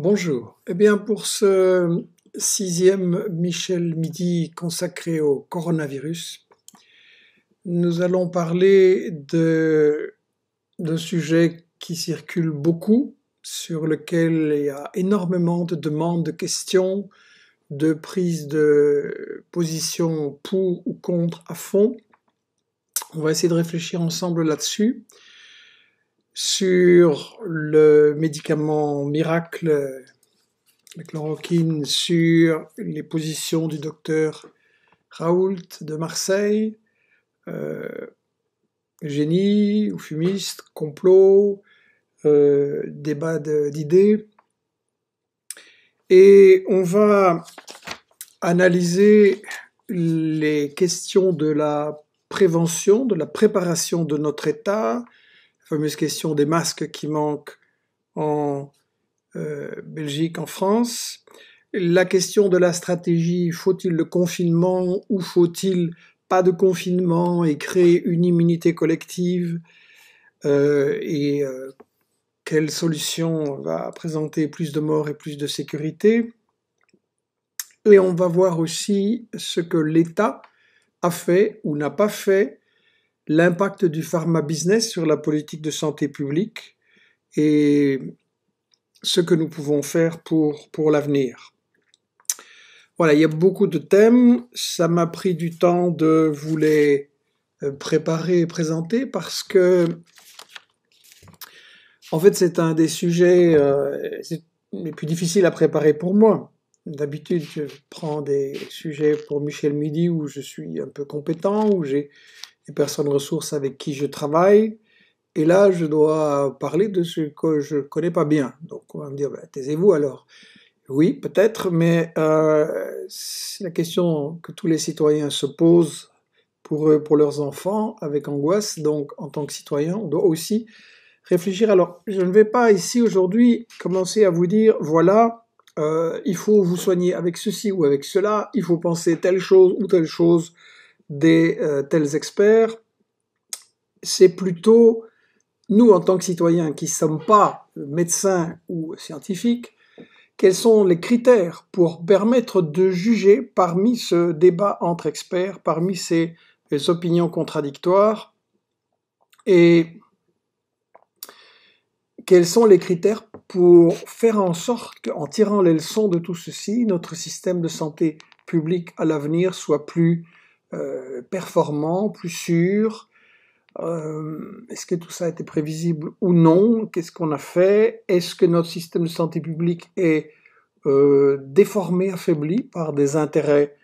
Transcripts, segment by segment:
Bonjour. Eh bien, pour ce sixième Michel Midi consacré au coronavirus, nous allons parler d'un sujet qui circule beaucoup, sur lequel il y a énormément de demandes, de questions, de prises de position pour ou contre à fond. On va essayer de réfléchir ensemble là-dessus sur le médicament miracle, la chloroquine, sur les positions du docteur Raoult de Marseille, euh, génie ou fumiste, complot, euh, débat d'idées. Et on va analyser les questions de la prévention, de la préparation de notre État, fameuse question des masques qui manquent en euh, Belgique, en France. La question de la stratégie, faut-il le confinement ou faut-il pas de confinement et créer une immunité collective euh, Et euh, quelle solution va présenter plus de morts et plus de sécurité Et on va voir aussi ce que l'État a fait ou n'a pas fait l'impact du pharma business sur la politique de santé publique et ce que nous pouvons faire pour, pour l'avenir. Voilà, il y a beaucoup de thèmes. Ça m'a pris du temps de vous les euh, préparer et présenter parce que, en fait, c'est un des sujets euh, les plus difficiles à préparer pour moi. D'habitude, je prends des sujets pour Michel Midi où je suis un peu compétent, où j'ai les personnes ressources avec qui je travaille. Et là, je dois parler de ce que je ne connais pas bien. Donc, on va me dire, ben, taisez-vous alors. Oui, peut-être, mais euh, c'est la question que tous les citoyens se posent pour, eux, pour leurs enfants avec angoisse. Donc, en tant que citoyen, on doit aussi réfléchir. Alors, je ne vais pas ici aujourd'hui commencer à vous dire, voilà, euh, il faut vous soigner avec ceci ou avec cela, il faut penser telle chose ou telle chose des euh, tels experts, c'est plutôt nous, en tant que citoyens qui ne sommes pas médecins ou scientifiques, quels sont les critères pour permettre de juger parmi ce débat entre experts, parmi ces opinions contradictoires, et quels sont les critères pour faire en sorte qu'en tirant les leçons de tout ceci, notre système de santé publique à l'avenir soit plus euh, performant, plus sûr euh, Est-ce que tout ça a été prévisible ou non Qu'est-ce qu'on a fait Est-ce que notre système de santé publique est euh, déformé, affaibli par des intérêts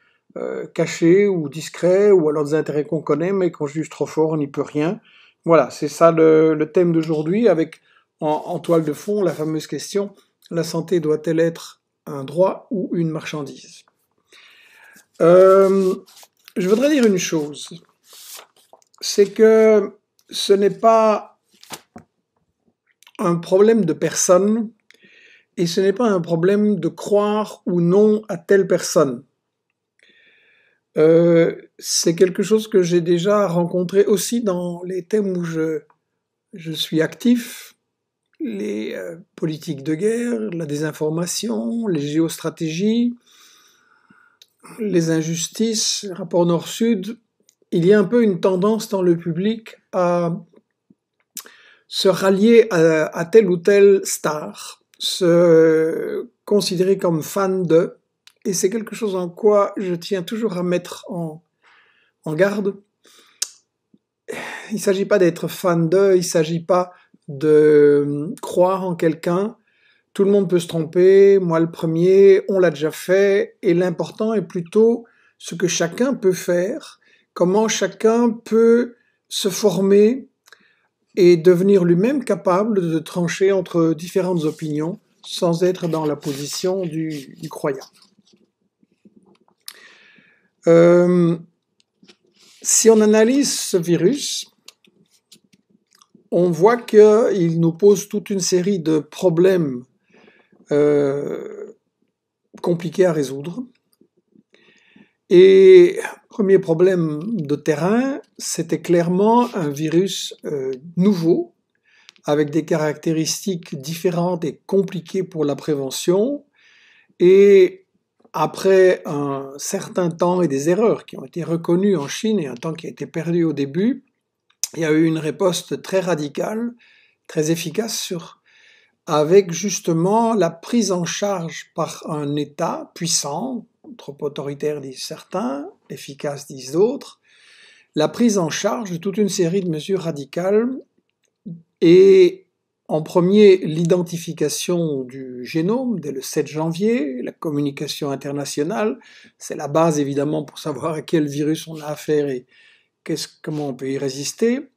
cachés ou discrets, ou alors des intérêts qu'on connaît mais qu'on juge trop fort, on n'y peut rien Voilà, c'est ça le, thème d'aujourd'hui, avec en, toile de fond la fameuse question, la santé doit-elle être un droit ou une marchandise euh, je voudrais dire une chose, c'est que ce n'est pas un problème de personne et ce n'est pas un problème de croire ou non à telle personne. Euh, c'est quelque chose que j'ai déjà rencontré aussi dans les thèmes où je, suis actif, les euh, politiques de guerre, la désinformation, les géostratégies, les injustices, rapport Nord-Sud, il y a un peu une tendance dans le public à se rallier à, telle ou telle star, se considérer comme fan de, et c'est quelque chose en quoi je tiens toujours à mettre en, en garde. Il ne s'agit pas d'être fan de, il ne s'agit pas de croire en quelqu'un, tout le monde peut se tromper, moi le premier, on l'a déjà fait, et l'important est plutôt ce que chacun peut faire, comment chacun peut se former et devenir lui-même capable de trancher entre différentes opinions sans être dans la position du, croyant. Euh, si on analyse ce virus, on voit qu'il nous pose toute une série de problèmes euh, compliqué à résoudre. Et premier problème de terrain, c'était clairement un virus euh, nouveau, avec des caractéristiques différentes et compliquées pour la prévention. Et après un certain temps et des erreurs qui ont été reconnues en Chine et un temps qui a été perdu au début, il y a eu une réponse très radicale, très efficace sur avec justement la prise en charge par un État puissant, trop autoritaire disent certains, efficace disent d'autres, la prise en charge de toute une série de mesures radicales et en premier l'identification du génome dès le 7 janvier, la communication internationale, c'est la base évidemment pour savoir à quel virus on a affaire et comment on peut y résister,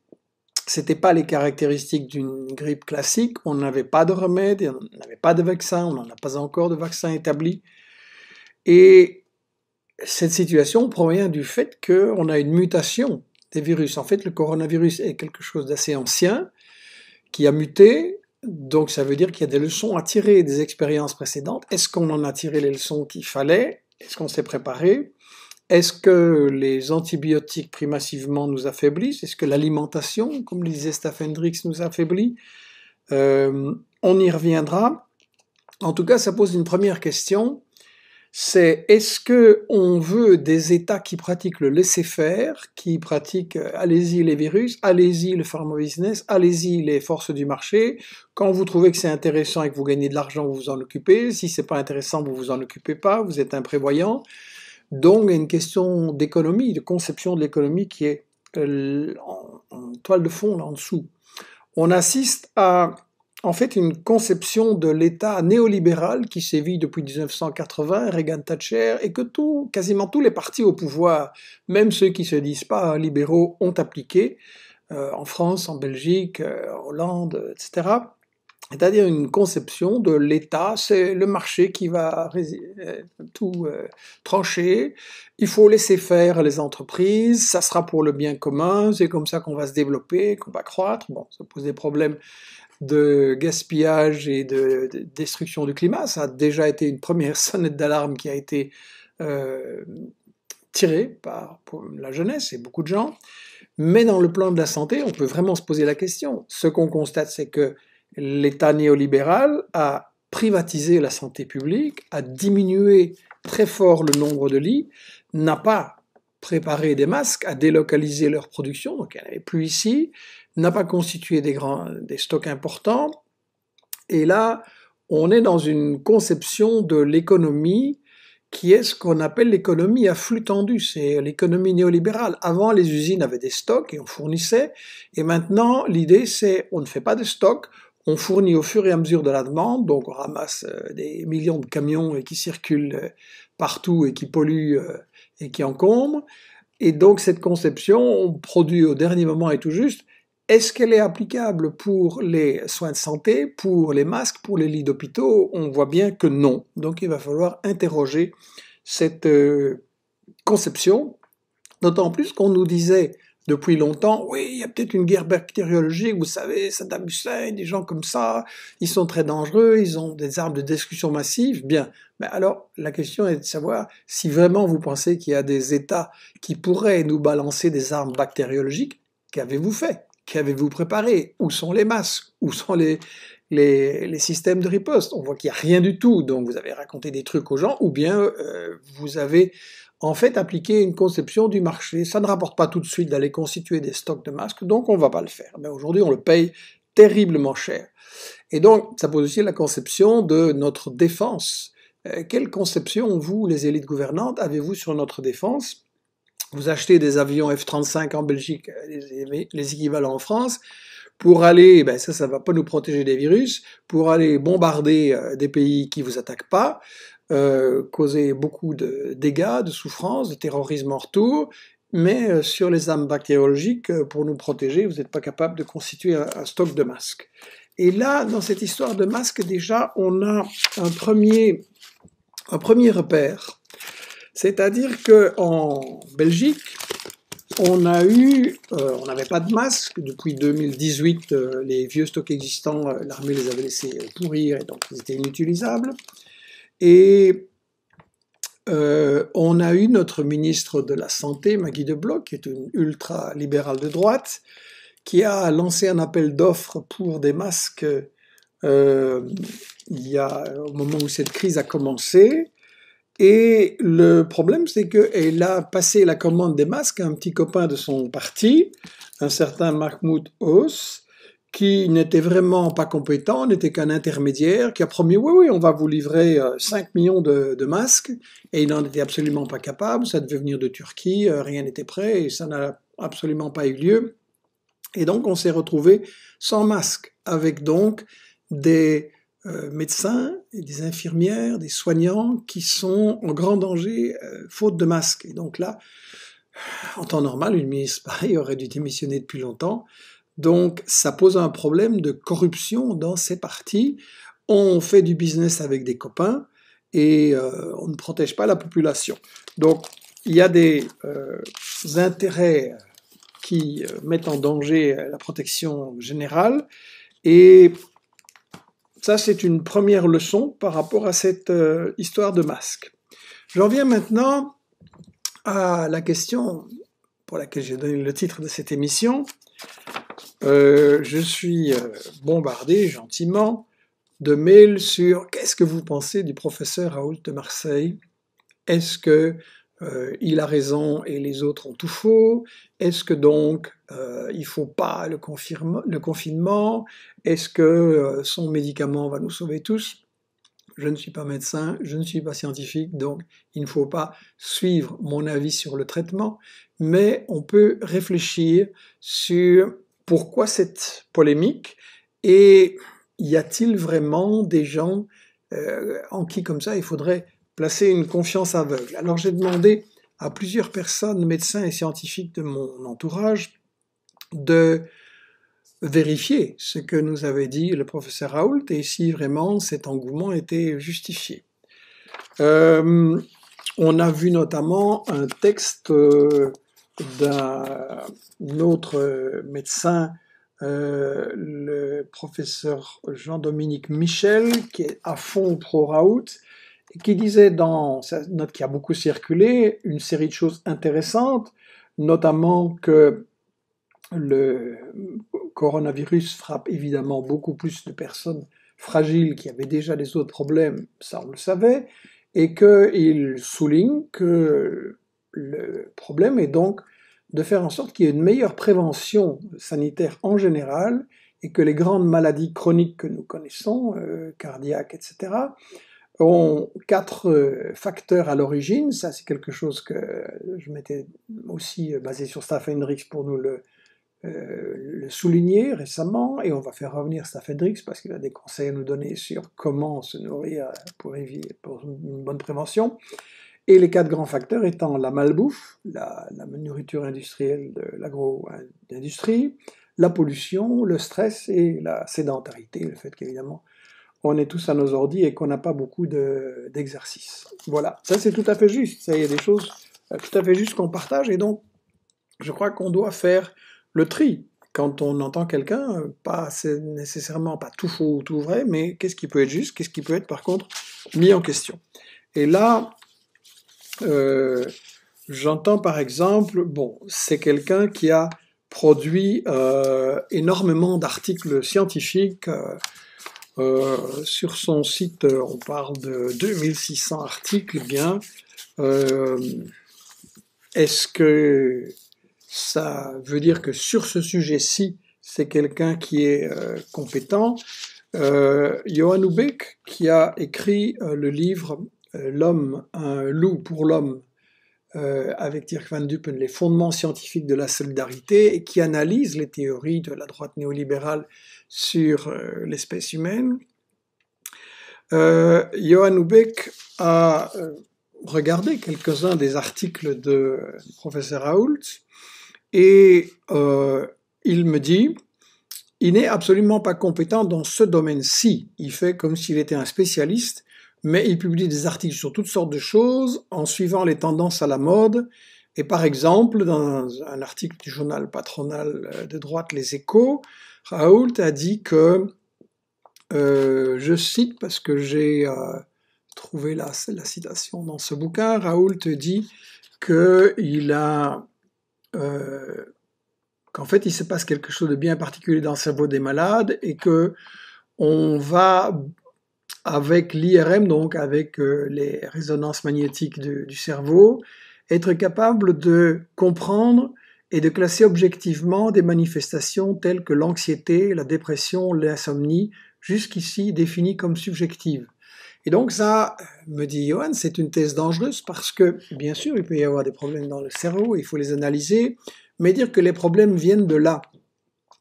c'était pas les caractéristiques d'une grippe classique. On n'avait pas de remède, on n'avait pas de vaccin, on n'en a pas encore de vaccin établi. Et cette situation provient du fait qu'on a une mutation des virus. En fait, le coronavirus est quelque chose d'assez ancien qui a muté. Donc ça veut dire qu'il y a des leçons à tirer des expériences précédentes. Est-ce qu'on en a tiré les leçons qu'il fallait Est-ce qu'on s'est préparé est-ce que les antibiotiques primassivement, nous affaiblissent Est-ce que l'alimentation, comme le disait Staffendrix, nous affaiblit euh, On y reviendra. En tout cas, ça pose une première question. C'est est-ce que on veut des États qui pratiquent le laisser-faire, qui pratiquent euh, allez-y les virus, allez-y le pharma business, allez-y les forces du marché. Quand vous trouvez que c'est intéressant et que vous gagnez de l'argent, vous vous en occupez. Si ce n'est pas intéressant, vous vous en occupez pas. Vous êtes imprévoyant. Donc, il y a une question d'économie, de conception de l'économie qui est euh, en, toile de fond, là, en dessous. On assiste à, en fait, une conception de l'État néolibéral qui sévit depuis 1980, Reagan Thatcher, et que tout, quasiment tous les partis au pouvoir, même ceux qui se disent pas libéraux, ont appliqué, euh, en France, en Belgique, euh, en Hollande, etc c'est-à-dire une conception de l'État, c'est le marché qui va euh, tout euh, trancher, il faut laisser faire les entreprises, ça sera pour le bien commun, c'est comme ça qu'on va se développer, qu'on va croître, bon, ça pose des problèmes de gaspillage et de, destruction du climat, ça a déjà été une première sonnette d'alarme qui a été euh, tirée par la jeunesse et beaucoup de gens, mais dans le plan de la santé, on peut vraiment se poser la question. Ce qu'on constate, c'est que l'État néolibéral a privatisé la santé publique, a diminué très fort le nombre de lits, n'a pas préparé des masques, a délocalisé leur production, donc il n'y en avait plus ici, n'a pas constitué des, stocks importants. Et là, on est dans une conception de l'économie qui est ce qu'on appelle l'économie à flux tendu, c'est l'économie néolibérale. Avant, les usines avaient des stocks et on fournissait, et maintenant, l'idée c'est on ne fait pas de stocks, on fournit au fur et à mesure de la demande, donc on ramasse euh, des millions de camions euh, qui circulent euh, partout et qui polluent et qui encombrent. Et donc cette conception, produit au dernier moment et tout juste. Est-ce qu'elle est applicable pour les soins de santé, pour les masques, pour les lits d'hôpitaux On voit bien que non. Donc il va falloir interroger cette conception, d'autant plus qu'on nous disait depuis longtemps, oui, il y a peut-être une guerre bactériologique, vous savez, Saddam Hussein, des gens comme ça, ils sont très dangereux, ils ont des armes de destruction massive. Bien, mais alors la question est de savoir si vraiment vous pensez qu'il y a des États qui pourraient nous balancer des armes bactériologiques, qu'avez-vous fait Qu'avez-vous préparé Où sont les masques Où sont les, les, systèmes de riposte On voit qu'il n'y a rien du tout, donc vous avez raconté des trucs aux gens, ou bien euh, vous avez en fait appliquer une conception du marché. Ça ne rapporte pas tout de suite d'aller constituer des stocks de masques, donc on ne va pas le faire. Mais aujourd'hui, on le paye terriblement cher. Et donc, ça pose aussi la conception de notre défense. Euh, quelle conception, vous, les élites gouvernantes, avez-vous sur notre défense Vous achetez des avions F-35 en Belgique, les, équivalents en France, pour aller, eh ben ça, ça va pas nous protéger des virus, pour aller bombarder euh, des pays qui ne vous attaquent pas. Euh, causer beaucoup de dégâts, de souffrances, de terrorisme en retour, mais euh, sur les armes bactériologiques, euh, pour nous protéger, vous n'êtes pas capable de constituer un, stock de masques. Et là, dans cette histoire de masques, déjà, on a un premier, un repère. C'est-à-dire qu'en Belgique, on a eu, on n'avait pas de masques. depuis 2018. les vieux stocks existants, l'armée les avait laissés pourrir et donc ils étaient inutilisables. Et euh, on a eu notre ministre de la Santé, Maggie de Bloch, qui est une ultra-libérale de droite, qui a lancé un appel d'offres pour des masques euh, il y a, au moment où cette crise a commencé. Et le problème, c'est qu'elle a passé la commande des masques à un petit copain de son parti, un certain Mahmoud Hauss, qui n'était vraiment pas compétent, n'était qu'un intermédiaire, qui a promis oui, oui, on va vous livrer 5 euh, millions de, masques, et il n'en était absolument pas capable, ça devait venir de Turquie, euh, rien n'était prêt, et ça n'a absolument pas eu lieu. Et donc on s'est retrouvé sans masque, avec donc des euh, médecins, des infirmières, des soignants qui sont en grand danger faute de masques. Et donc là, en temps normal, une ministre pareille aurait dû démissionner depuis longtemps. Donc ça pose un problème de corruption dans ces parties. On fait du business avec des copains et euh, on ne protège pas la population. Donc il y a des euh, intérêts qui euh, mettent en danger la protection générale et ça c'est une première leçon par rapport à cette histoire de masque. J'en viens maintenant à la question pour laquelle j'ai donné le titre de cette émission, euh, je suis euh, bombardé gentiment de mails sur qu'est-ce que vous pensez du professeur Raoult de Marseille Est-ce que euh, il a raison et les autres ont tout faux Est-ce que donc il faut pas le, le confinement Est-ce que son médicament va nous sauver tous Je ne suis pas médecin, je ne suis pas scientifique, donc il ne faut pas suivre mon avis sur le traitement, mais on peut réfléchir sur pourquoi cette polémique Et y a-t-il vraiment des gens euh, en qui, comme ça, il faudrait placer une confiance aveugle Alors j'ai demandé à plusieurs personnes, médecins et scientifiques de mon entourage, de vérifier ce que nous avait dit le professeur Raoult et si vraiment cet engouement était justifié. Euh, on a vu notamment un texte euh, d'un autre euh, médecin, euh, le professeur Jean-Dominique Michel, qui est à fond pro et qui disait dans sa note qui a beaucoup circulé une série de choses intéressantes, notamment que le coronavirus frappe évidemment beaucoup plus de personnes fragiles qui avaient déjà des autres problèmes, ça on le savait, et qu'il souligne que le problème est donc de faire en sorte qu'il y ait une meilleure prévention sanitaire en général et que les grandes maladies chroniques que nous connaissons, euh, cardiaques, etc., ont quatre euh, facteurs à l'origine. Ça, c'est quelque chose que je m'étais aussi basé sur Staff Hendricks pour nous euh, le, souligner récemment, et on va faire revenir Staff Hendricks parce qu'il a des conseils à nous donner sur comment se nourrir pour, pour une bonne prévention. Et les quatre grands facteurs étant la malbouffe, la, la nourriture industrielle de l'agro-industrie, la pollution, le stress et la sédentarité, le fait qu'évidemment on est tous à nos ordi et qu'on n'a pas beaucoup d'exercice. voilà, ça c'est tout à fait juste, ça y a des choses euh, tout à fait justes qu'on partage et donc je crois qu'on doit faire le tri quand on entend quelqu'un, euh, pas nécessairement pas tout faux ou tout vrai, mais qu'est-ce qui peut être juste, qu'est-ce qui peut être par contre mis en question. Et là, euh, j'entends par exemple, bon, c'est quelqu'un qui a produit euh, énormément d'articles scientifiques. Euh, sur son site, on parle de 2600 articles, bien. Est-ce que ça veut dire que sur ce sujet-ci, c'est quelqu'un qui est compétent Johan Ubeck, qui a écrit le livre euh, l'homme, un loup pour l'homme, euh, avec Dirk van Duppen, les fondements scientifiques de la solidarité, et qui analyse les théories de la droite néolibérale sur euh, l'espèce humaine. Johan Ubeck a regardé quelques-uns des articles de, professeur Raoult, et il me dit, il n'est absolument pas compétent dans ce domaine-ci. Il fait comme s'il était un spécialiste mais il publie des articles sur toutes sortes de choses en suivant les tendances à la mode. Et par exemple, dans un article du journal patronal euh, de droite Les Échos, Raoult a dit que, euh, je cite parce que j'ai euh, trouvé la, la, citation dans ce bouquin, Raoult dit qu'il a... qu'en fait il se passe quelque chose de bien particulier dans le cerveau des malades et que on va avec l'IRM, donc avec euh, les résonances magnétiques du, du, cerveau, être capable de comprendre et de classer objectivement des manifestations telles que l'anxiété, la dépression, l'insomnie, jusqu'ici définies comme subjectives. Et donc ça, me dit Johan, c'est une thèse dangereuse parce que, bien sûr, il peut y avoir des problèmes dans le cerveau, il faut les analyser, mais dire que les problèmes viennent de là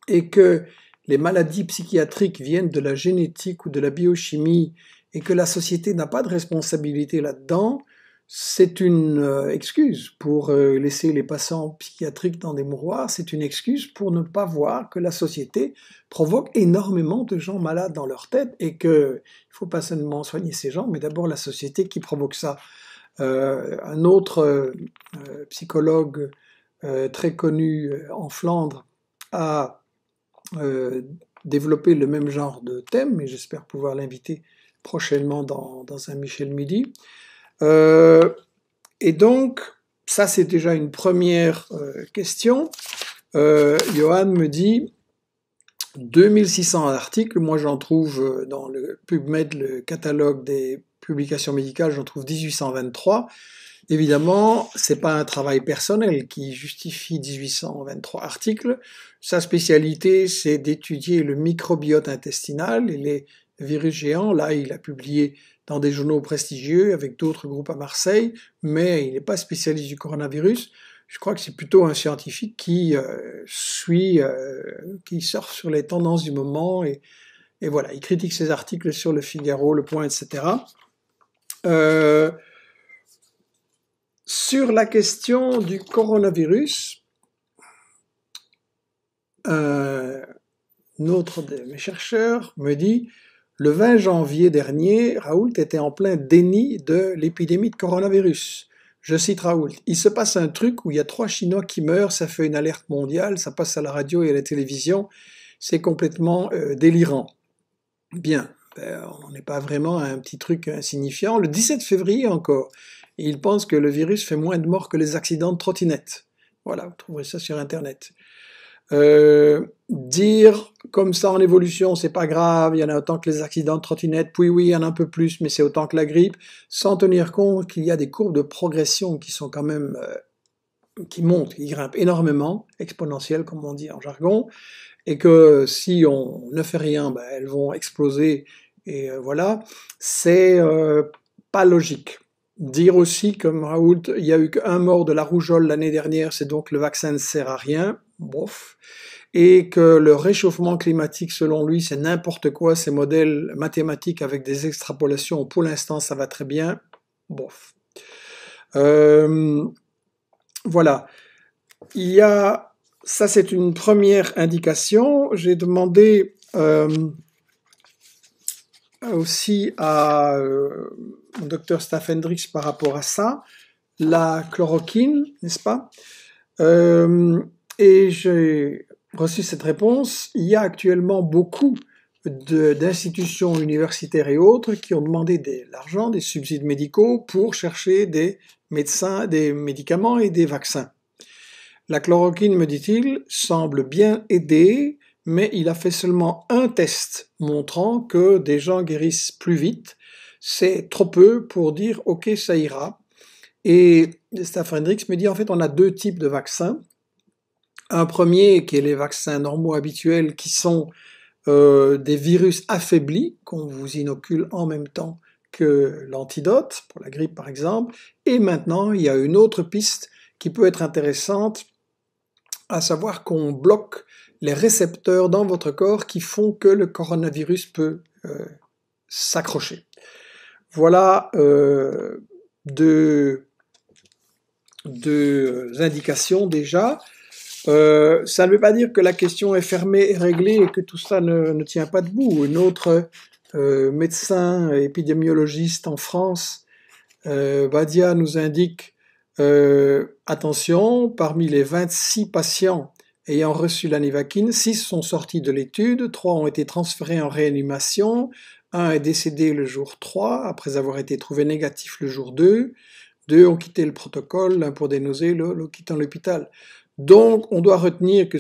et que les maladies psychiatriques viennent de la génétique ou de la biochimie et que la société n'a pas de responsabilité là-dedans, c'est une euh, excuse pour euh, laisser les patients psychiatriques dans des mouroirs, c'est une excuse pour ne pas voir que la société provoque énormément de gens malades dans leur tête et qu'il ne faut pas seulement soigner ces gens, mais d'abord la société qui provoque ça. Euh, un autre psychologue très connu en Flandre a euh, développer le même genre de thème, et j'espère pouvoir l'inviter prochainement dans, un Michel Midi. Euh, et donc, ça c'est déjà une première euh, question. Johan me dit 2600 articles, moi j'en trouve dans le PubMed, le catalogue des publications médicales, j'en trouve 1823. Évidemment, c'est pas un travail personnel qui justifie 1823 articles. Sa spécialité, c'est d'étudier le microbiote intestinal et les virus géants. Là, il a publié dans des journaux prestigieux avec d'autres groupes à Marseille, mais il n'est pas spécialiste du coronavirus. Je crois que c'est plutôt un scientifique qui euh, suit, euh, qui sort sur les tendances du moment et, et voilà, il critique ses articles sur le Figaro, le Point, etc. Sur la question du coronavirus, un euh, notre de mes chercheurs me dit le 20 janvier dernier, Raoult était en plein déni de l'épidémie de coronavirus. Je cite Raoult. Il se passe un truc où il y a trois Chinois qui meurent, ça fait une alerte mondiale, ça passe à la radio et à la télévision. C'est complètement euh, délirant. Bien, ben, on n'est pas vraiment à un petit truc insignifiant. Le 17 février encore, il pense pensent que le virus fait moins de morts que les accidents de trottinette. Voilà, vous trouverez ça sur Internet. Euh, dire comme ça en évolution, c'est pas grave, il y en a autant que les accidents de trottinette, puis oui, il y en a un peu plus, mais c'est autant que la grippe, sans tenir compte qu'il y a des courbes de progression qui sont quand même, euh, qui montent, qui grimpent énormément, exponentielles comme on dit en jargon, et que si on ne fait rien, ben, elles vont exploser, et euh, voilà, c'est pas logique. Dire aussi, comme Raoult, il y a eu qu'un mort de la rougeole l'année dernière, c'est donc le vaccin ne sert à rien. Bof. Et que le réchauffement climatique, selon lui, c'est n'importe quoi, ces modèles mathématiques avec des extrapolations, pour l'instant ça va très bien. Bof. Euh, voilà. Il y a, ça c'est une première indication. J'ai demandé euh, euh, aussi à euh, mon docteur Staff Hendrix par rapport à ça, la chloroquine, n'est-ce pas euh, Et j'ai reçu cette réponse. Il y a actuellement beaucoup d'institutions universitaires et autres qui ont demandé de l'argent, des subsides médicaux pour chercher des médecins, des médicaments et des vaccins. La chloroquine, me dit-il, semble bien aider mais il a fait seulement un test montrant que des gens guérissent plus vite. C'est trop peu pour dire OK, ça ira. Et Staff Hendricks me dit en fait on a deux types de vaccins. Un premier qui est les vaccins normaux habituels qui sont euh, des virus affaiblis qu'on vous inocule en même temps que l'antidote, pour la grippe par exemple. Et maintenant, il y a une autre piste qui peut être intéressante, à savoir qu'on bloque les récepteurs dans votre corps qui font que le coronavirus peut euh, s'accrocher. Voilà euh, deux, indications déjà. Euh, ça ne veut pas dire que la question est fermée et réglée et que tout ça ne, tient pas debout. Un autre médecin épidémiologiste en France, Badia, nous indique attention, parmi les 26 patients ayant reçu l'anivacine, six sont sortis de l'étude, trois ont été transférés en réanimation, un est décédé le jour 3 après avoir été trouvé négatif le jour 2, deux ont quitté le protocole, l'un pour des nausées, l'autre quittant l'hôpital. Donc on doit retenir que,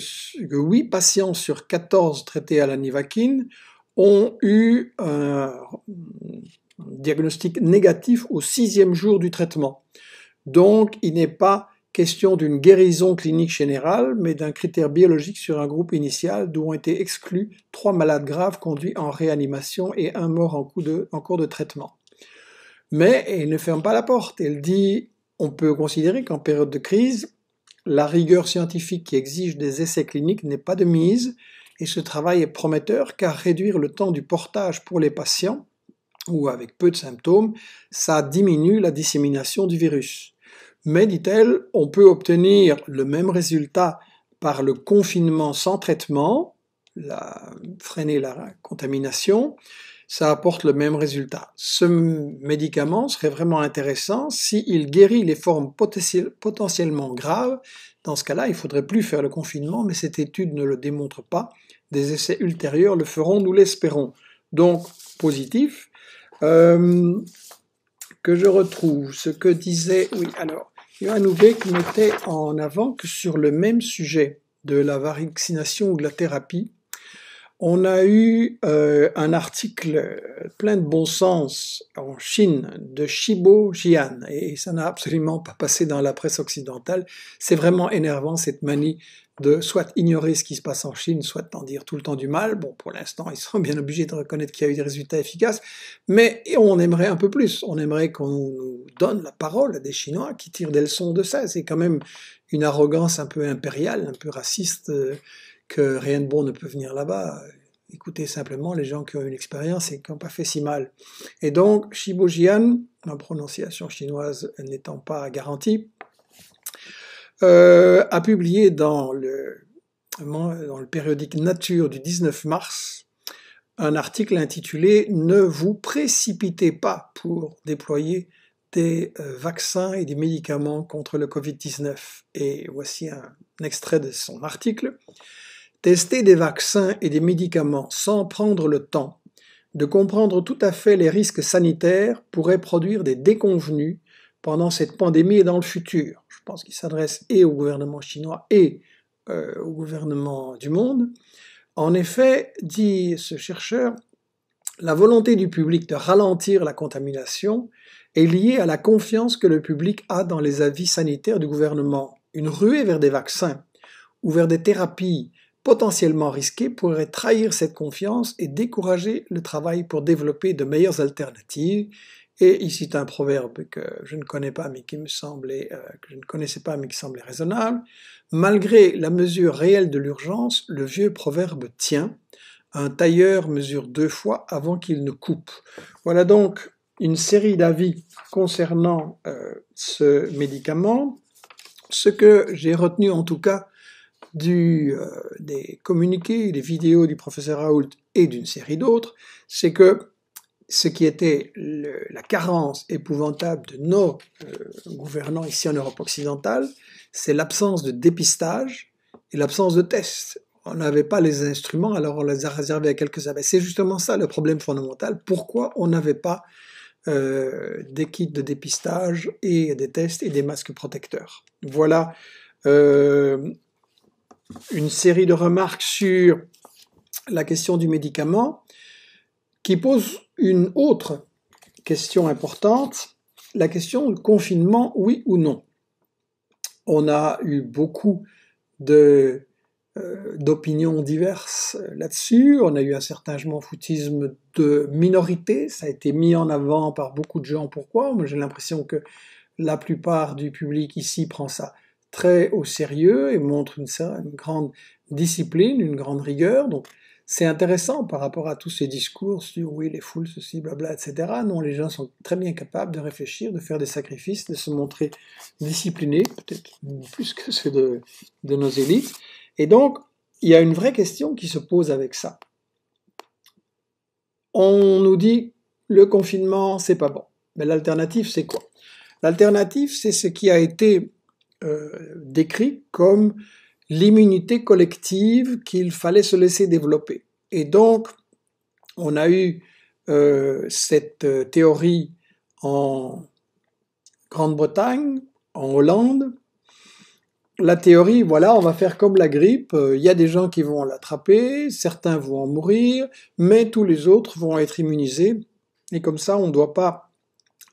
oui patients sur 14 traités à l'anivacine ont eu un diagnostic négatif au sixième jour du traitement. Donc il n'est pas question d'une guérison clinique générale, mais d'un critère biologique sur un groupe initial d'où ont été exclus trois malades graves conduits en réanimation et un mort en, cours de traitement. Mais elle ne ferme pas la porte. Elle dit on peut considérer qu'en période de crise, la rigueur scientifique qui exige des essais cliniques n'est pas de mise, et ce travail est prometteur car réduire le temps du portage pour les patients, ou avec peu de symptômes, ça diminue la dissémination du virus. Mais, dit-elle, on peut obtenir le même résultat par le confinement sans traitement, freiner la contamination, ça apporte le même résultat. Ce médicament serait vraiment intéressant s'il guérit les formes potentiellement graves. Dans ce cas-là, il faudrait plus faire le confinement, mais cette étude ne le démontre pas. Des essais ultérieurs le feront, nous l'espérons. Donc, positif. Euh, que je retrouve ce que disait... Oui, alors, Johan Houbeck mettait en avant que sur le même sujet de la vaccination ou de la thérapie, on a eu euh, un article plein de bon sens en Chine de Shibo Jian et ça n'a absolument pas passé dans la presse occidentale. C'est vraiment énervant cette manie de soit ignorer ce qui se passe en Chine, soit en dire tout le temps du mal. Bon, pour l'instant, ils sont bien obligés de reconnaître qu'il y a eu des résultats efficaces, mais on aimerait un peu plus. On aimerait qu'on nous donne la parole à des Chinois qui tirent des leçons de ça. C'est quand même une arrogance un peu impériale, un peu raciste. Euh, que rien de bon ne peut venir là-bas. Écoutez simplement les gens qui ont une expérience et qui n'ont pas fait si mal. Et donc, Shibujian, ma prononciation chinoise n'étant pas garantie, euh, a publié dans le, dans le périodique Nature du 19 mars un article intitulé Ne vous précipitez pas pour déployer des euh, vaccins et des médicaments contre le Covid-19. Et voici un extrait de son article. Tester des vaccins et des médicaments sans prendre le temps de comprendre tout à fait les risques sanitaires pourrait produire des déconvenus pendant cette pandémie et dans le futur. Je pense qu'il s'adresse et au gouvernement chinois et euh, au gouvernement du monde. En effet, dit ce chercheur, la volonté du public de ralentir la contamination est liée à la confiance que le public a dans les avis sanitaires du gouvernement. Une ruée vers des vaccins ou vers des thérapies potentiellement risqué pourrait trahir cette confiance et décourager le travail pour développer de meilleures alternatives. Et ici, c'est un proverbe que je ne connais pas mais qui me semblait, euh, que je ne connaissais pas mais qui semblait raisonnable. Malgré la mesure réelle de l'urgence, le vieux proverbe tient. Un tailleur mesure deux fois avant qu'il ne coupe. Voilà donc une série d'avis concernant euh, ce médicament. Ce que j'ai retenu en tout cas du, euh, des communiqués, des vidéos du professeur Raoult et d'une série d'autres, c'est que ce qui était la carence épouvantable de nos euh, gouvernants ici en Europe occidentale, c'est l'absence de dépistage et l'absence de tests. On n'avait pas les instruments, alors on les a réservés à quelques uns C'est justement ça le problème fondamental. Pourquoi on n'avait pas euh, des kits de dépistage et des tests et des masques protecteurs Voilà une série de remarques sur la question du médicament qui pose une autre question importante, la question du confinement, oui ou non. On a eu beaucoup euh, d'opinions diverses là-dessus. On a eu un certain je foutisme de minorité. Ça a été mis en avant par beaucoup de gens. Pourquoi J'ai l'impression que la plupart du public ici prend ça très au sérieux et montre une, grande discipline, une grande rigueur. Donc c'est intéressant par rapport à tous ces discours sur oui, les foules, ceci, bla, etc. Non, les gens sont très bien capables de réfléchir, de faire des sacrifices, de se montrer disciplinés, peut-être plus que ceux de, de nos élites. Et donc, il y a une vraie question qui se pose avec ça. On nous dit le confinement, c'est pas bon. Mais l'alternative, c'est quoi L'alternative, c'est ce qui a été euh, décrit comme l'immunité collective qu'il fallait se laisser développer. Et donc, on a eu euh, cette euh, théorie en Grande-Bretagne, en Hollande. La théorie, voilà, on va faire comme la grippe, il y a des gens qui vont l'attraper, certains vont en mourir, mais tous les autres vont être immunisés. Et comme ça, on ne doit pas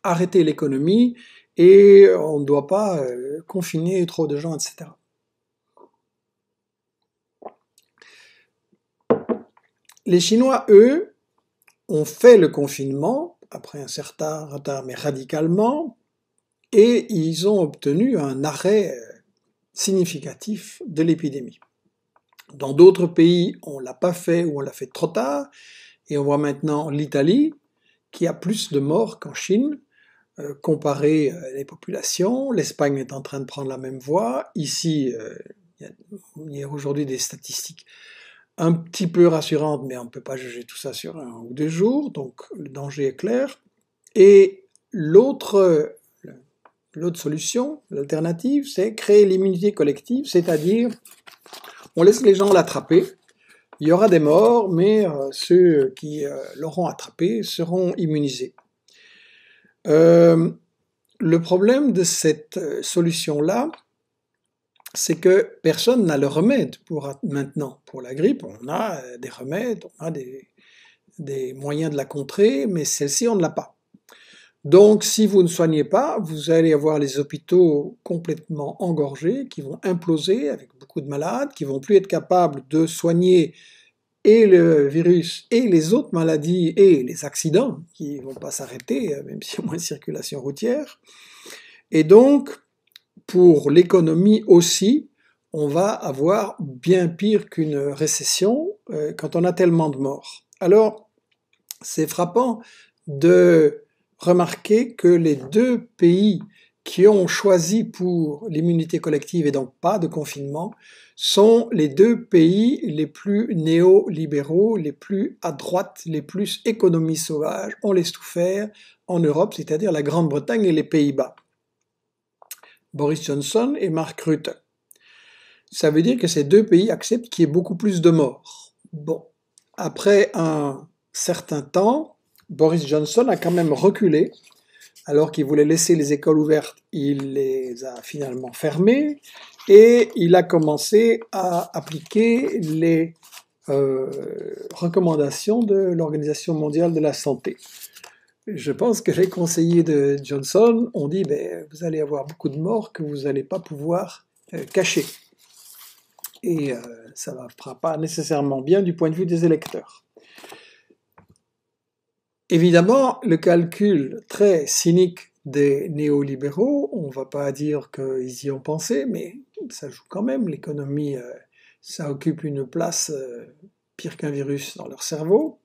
arrêter l'économie et on ne doit pas euh, confiner trop de gens, etc. Les Chinois, eux, ont fait le confinement, après un certain retard, mais radicalement, et ils ont obtenu un arrêt euh, significatif de l'épidémie. Dans d'autres pays, on ne l'a pas fait ou on l'a fait trop tard, et on voit maintenant l'Italie, qui a plus de morts qu'en Chine, euh, comparer euh, les populations. L'Espagne est en train de prendre la même voie. Ici, euh, il y a aujourd'hui des statistiques un petit peu rassurantes, mais on ne peut pas juger tout ça sur un ou deux jours, donc le danger est clair. Et l'autre solution, l'alternative, c'est créer l'immunité collective, c'est-à-dire on laisse les gens l'attraper. Il y aura des morts, mais ceux qui l'auront attrapé seront immunisés. Euh, le problème de cette euh, solution-là, c'est que personne n'a le remède pour maintenant. Pour la grippe, on a euh, des remèdes, on a des, des moyens de la contrer, mais celle-ci, on ne l'a pas. Donc, si vous ne soignez pas, vous allez avoir les hôpitaux complètement engorgés, qui vont imploser avec beaucoup de malades, qui vont plus être capables de soigner et le virus et les autres maladies et les accidents qui ne vont pas s'arrêter, euh, même si y a moins de circulation routière. Et donc, pour l'économie aussi, on va avoir bien pire qu'une récession euh, quand on a tellement de morts. Alors, c'est frappant de remarquer que les deux pays qui ont choisi pour l'immunité collective et donc pas de confinement sont les deux pays les plus néolibéraux, les plus à droite, les plus économie sauvage. On laisse tout faire en Europe, c'est-à-dire la Grande-Bretagne et les Pays-Bas. Boris Johnson et Mark Rutte. Ça veut dire que ces deux pays acceptent qu'il y ait beaucoup plus de morts. Bon, après un certain temps, Boris Johnson a quand même reculé alors qu'il voulait laisser les écoles ouvertes, il les a finalement fermées et il a commencé à appliquer les euh, recommandations de l'Organisation mondiale de la santé. Je pense que les conseillers de Johnson ont dit ben, vous allez avoir beaucoup de morts que vous n'allez pas pouvoir euh, cacher. Et euh, ça ne fera pas nécessairement bien du point de vue des électeurs. Évidemment, le calcul très cynique des néolibéraux, on ne va pas dire qu'ils y ont pensé, mais ça joue quand même, l'économie, euh, ça occupe une place euh, pire qu'un virus dans leur cerveau.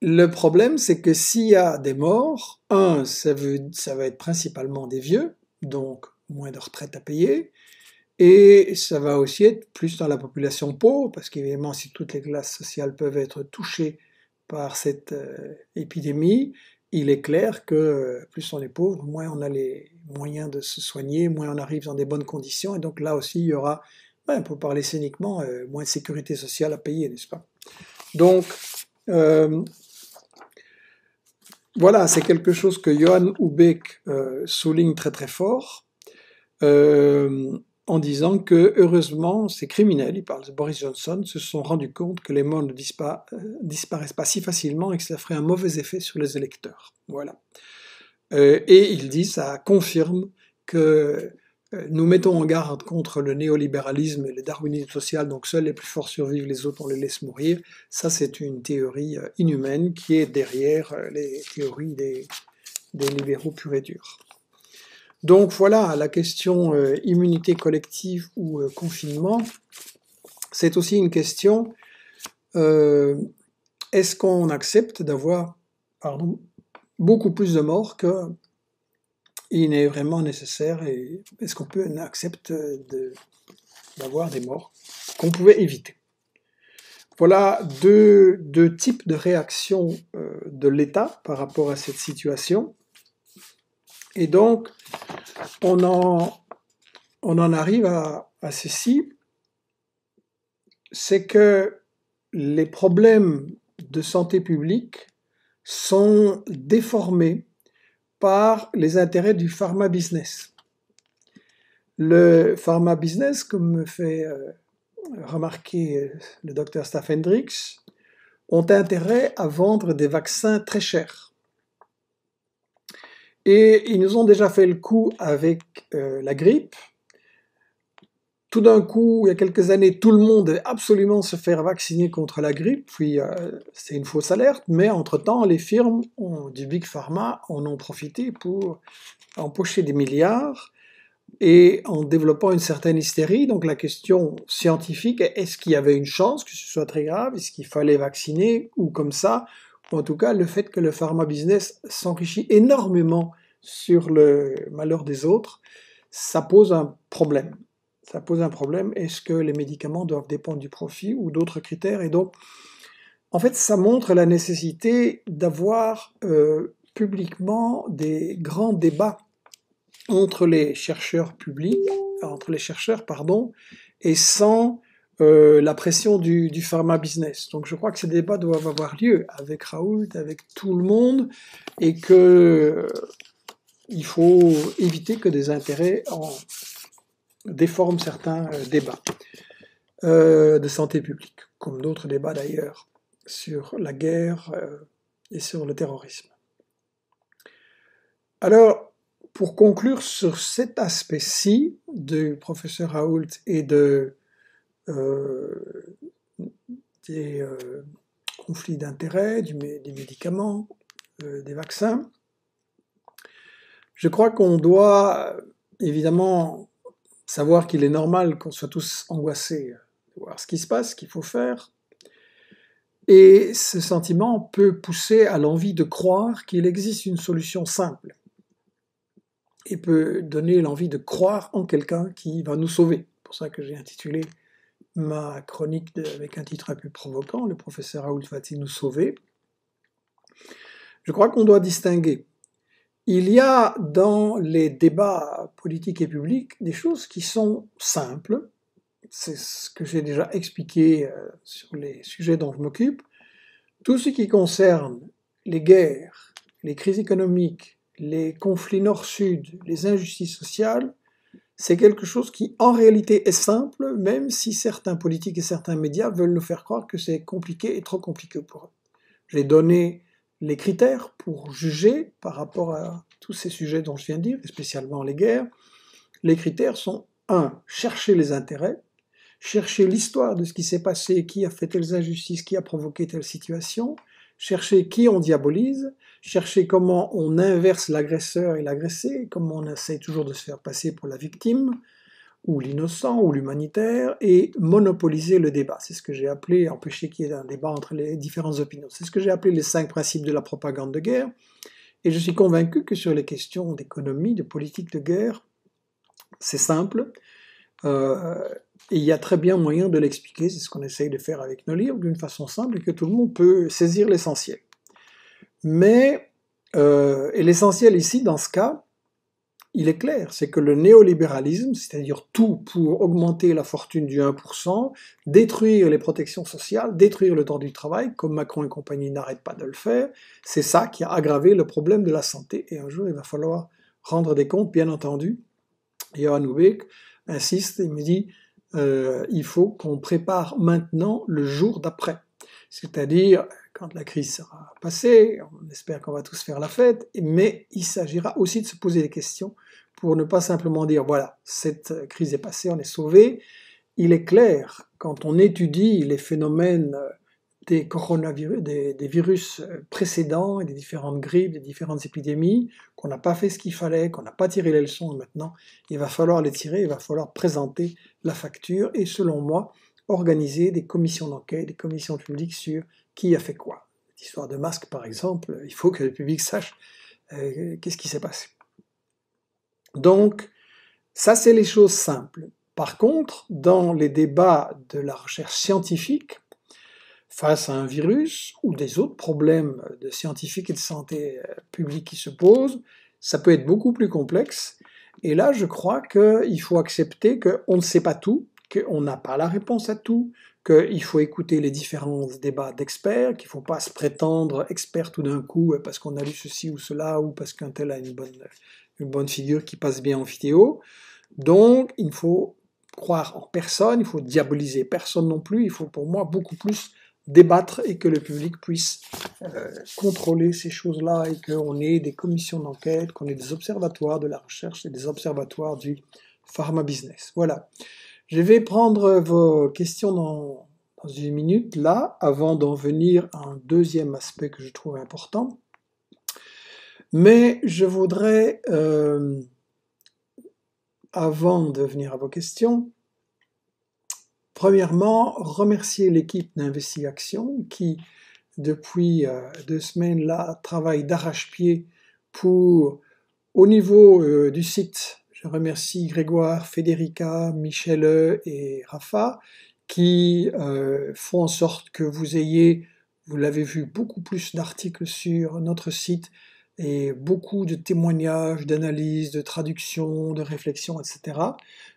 Le problème, c'est que s'il y a des morts, un, ça, va être principalement des vieux, donc moins de retraites à payer, et ça va aussi être plus dans la population pauvre, parce qu'évidemment, si toutes les classes sociales peuvent être touchées par cette euh, épidémie, il est clair que euh, plus on est pauvre, moins on a les moyens de se soigner, moins on arrive dans des bonnes conditions. Et donc là aussi, il y aura, ben, pour parler cyniquement, euh, moins de sécurité sociale à payer, n'est-ce pas Donc, voilà, c'est quelque chose que Johan Hubeck souligne très très fort en disant que, heureusement, ces criminels, il parle de Boris Johnson, se sont rendus compte que les morts ne euh, disparaissent pas si facilement et que ça ferait un mauvais effet sur les électeurs. Voilà. Euh, et il dit, ça confirme que euh, nous mettons en garde contre le néolibéralisme et le darwinisme social, donc seuls les plus forts survivent, les autres on les laisse mourir. Ça, c'est une théorie inhumaine qui est derrière les théories des, des libéraux purs et durs. Donc voilà, la question euh, immunité collective ou euh, confinement, c'est aussi une question, euh, est-ce qu'on accepte d'avoir beaucoup plus de morts que il n'est vraiment nécessaire et est-ce qu'on peut accepter d'avoir des morts qu'on pouvait éviter Voilà deux, types de réactions de l'État par rapport à cette situation. Et donc, on en, arrive à, ceci, c'est que les problèmes de santé publique sont déformés par les intérêts du pharma business. Le pharma business, comme me fait euh, remarquer euh, le docteur Staff Hendricks, ont intérêt à vendre des vaccins très chers et ils nous ont déjà fait le coup avec euh, la grippe. Tout d'un coup, il y a quelques années, tout le monde devait absolument se faire vacciner contre la grippe, puis euh, c'est une fausse alerte, mais entre-temps, les firmes du Big Pharma en ont profité pour empocher des milliards et en développant une certaine hystérie. Donc la question scientifique est est-ce qu'il y avait une chance que ce soit très grave Est-ce qu'il fallait vacciner Ou comme ça, en tout cas, le fait que le pharma business s'enrichit énormément sur le malheur des autres, ça pose un problème. Ça pose un problème. Est-ce que les médicaments doivent dépendre du profit ou d'autres critères Et donc, en fait, ça montre la nécessité d'avoir euh, publiquement des grands débats entre les chercheurs publics, entre les chercheurs, pardon, et sans euh, la pression du, pharma business. Donc je crois que ces débats doivent avoir lieu avec Raoult, avec tout le monde, et que euh, il faut éviter que des intérêts en déforment certains euh, débats de santé publique, comme d'autres débats d'ailleurs sur la guerre et sur le terrorisme. Alors, pour conclure sur cet aspect-ci du professeur Raoult et de euh, des euh, conflits d'intérêts, des médicaments, euh, des vaccins. Je crois qu'on doit évidemment savoir qu'il est normal qu'on soit tous angoissés, voir ce qui se passe, ce qu'il faut faire. Et ce sentiment peut pousser à l'envie de croire qu'il existe une solution simple et peut donner l'envie de croire en quelqu'un qui va nous sauver. C'est pour ça que j'ai intitulé ma chronique avec un titre un peu provocant, le professeur Raoult va nous sauver Je crois qu'on doit distinguer. Il y a dans les débats politiques et publics des choses qui sont simples, c'est ce que j'ai déjà expliqué euh, sur les sujets dont je m'occupe, tout ce qui concerne les guerres, les crises économiques, les conflits nord-sud, les injustices sociales, c'est quelque chose qui en réalité est simple, même si certains politiques et certains médias veulent nous faire croire que c'est compliqué et trop compliqué pour eux. J'ai donné les critères pour juger par rapport à tous ces sujets dont je viens de dire, et spécialement les guerres. Les critères sont 1. Chercher les intérêts, chercher l'histoire de ce qui s'est passé, qui a fait telles injustices, qui a provoqué telle situation, chercher qui on diabolise, chercher comment on inverse l'agresseur et l'agressé, comment on essaie toujours de se faire passer pour la victime, ou l'innocent, ou l'humanitaire, et monopoliser le débat. C'est ce que j'ai appelé empêcher qu'il y ait un débat entre les différentes opinions. C'est ce que j'ai appelé les cinq principes de la propagande de guerre. Et je suis convaincu que sur les questions d'économie, de politique de guerre, c'est simple. Euh, il y a très bien moyen de l'expliquer, c'est ce qu'on essaye de faire avec nos livres, d'une façon simple et que tout le monde peut saisir l'essentiel. Mais, euh, et l'essentiel ici, dans ce cas, il est clair, c'est que le néolibéralisme, c'est-à-dire tout pour augmenter la fortune du 1%, détruire les protections sociales, détruire le temps du travail, comme Macron et compagnie n'arrêtent pas de le faire, c'est ça qui a aggravé le problème de la santé. Et un jour, il va falloir rendre des comptes, bien entendu. Et Johan insiste, il me dit, euh, il faut qu'on prépare maintenant le jour d'après. C'est-à-dire, quand la crise sera passée, on espère qu'on va tous faire la fête, mais il s'agira aussi de se poser des questions pour ne pas simplement dire, voilà, cette crise est passée, on est sauvé. Il est clair, quand on étudie les phénomènes euh, des coronavirus, des, virus euh, précédents et des différentes grippes, des différentes épidémies, qu'on n'a pas fait ce qu'il fallait, qu'on n'a pas tiré les leçons, maintenant il va falloir les tirer, il va falloir présenter la facture et selon moi organiser des commissions d'enquête, des commissions publiques sur qui a fait quoi. histoire de masques, par exemple, euh, il faut que le public sache euh, qu'est-ce qui s'est passé. Donc ça c'est les choses simples. Par contre, dans les débats de la recherche scientifique, face à un virus ou des autres problèmes de scientifiques et de santé euh, publique qui se posent, ça peut être beaucoup plus complexe. Et là, je crois qu'il faut accepter qu'on ne sait pas tout, qu'on n'a pas la réponse à tout, qu'il faut écouter les différents débats d'experts, qu'il ne faut pas se prétendre expert tout d'un coup euh, parce qu'on a lu ceci ou cela ou parce qu'un tel a une bonne, une bonne figure qui passe bien en vidéo. Donc, il faut croire en personne, il faut diaboliser personne non plus, il faut pour moi beaucoup plus débattre et que le public puisse euh, contrôler ces choses-là et qu'on ait des commissions d'enquête, qu'on ait des observatoires de la recherche et des observatoires du pharma business. Voilà. Je vais prendre vos questions dans, une minute là, avant d'en venir à un deuxième aspect que je trouve important. Mais je voudrais, euh, avant de venir à vos questions, Premièrement, remercier l'équipe d'investigation qui, depuis euh, deux semaines là, travaille d'arrache-pied pour, au niveau euh, du site, je remercie Grégoire, Federica, Michel e et Rafa qui euh, font en sorte que vous ayez, vous l'avez vu, beaucoup plus d'articles sur notre site et beaucoup de témoignages, d'analyses, de traductions, de réflexions, etc.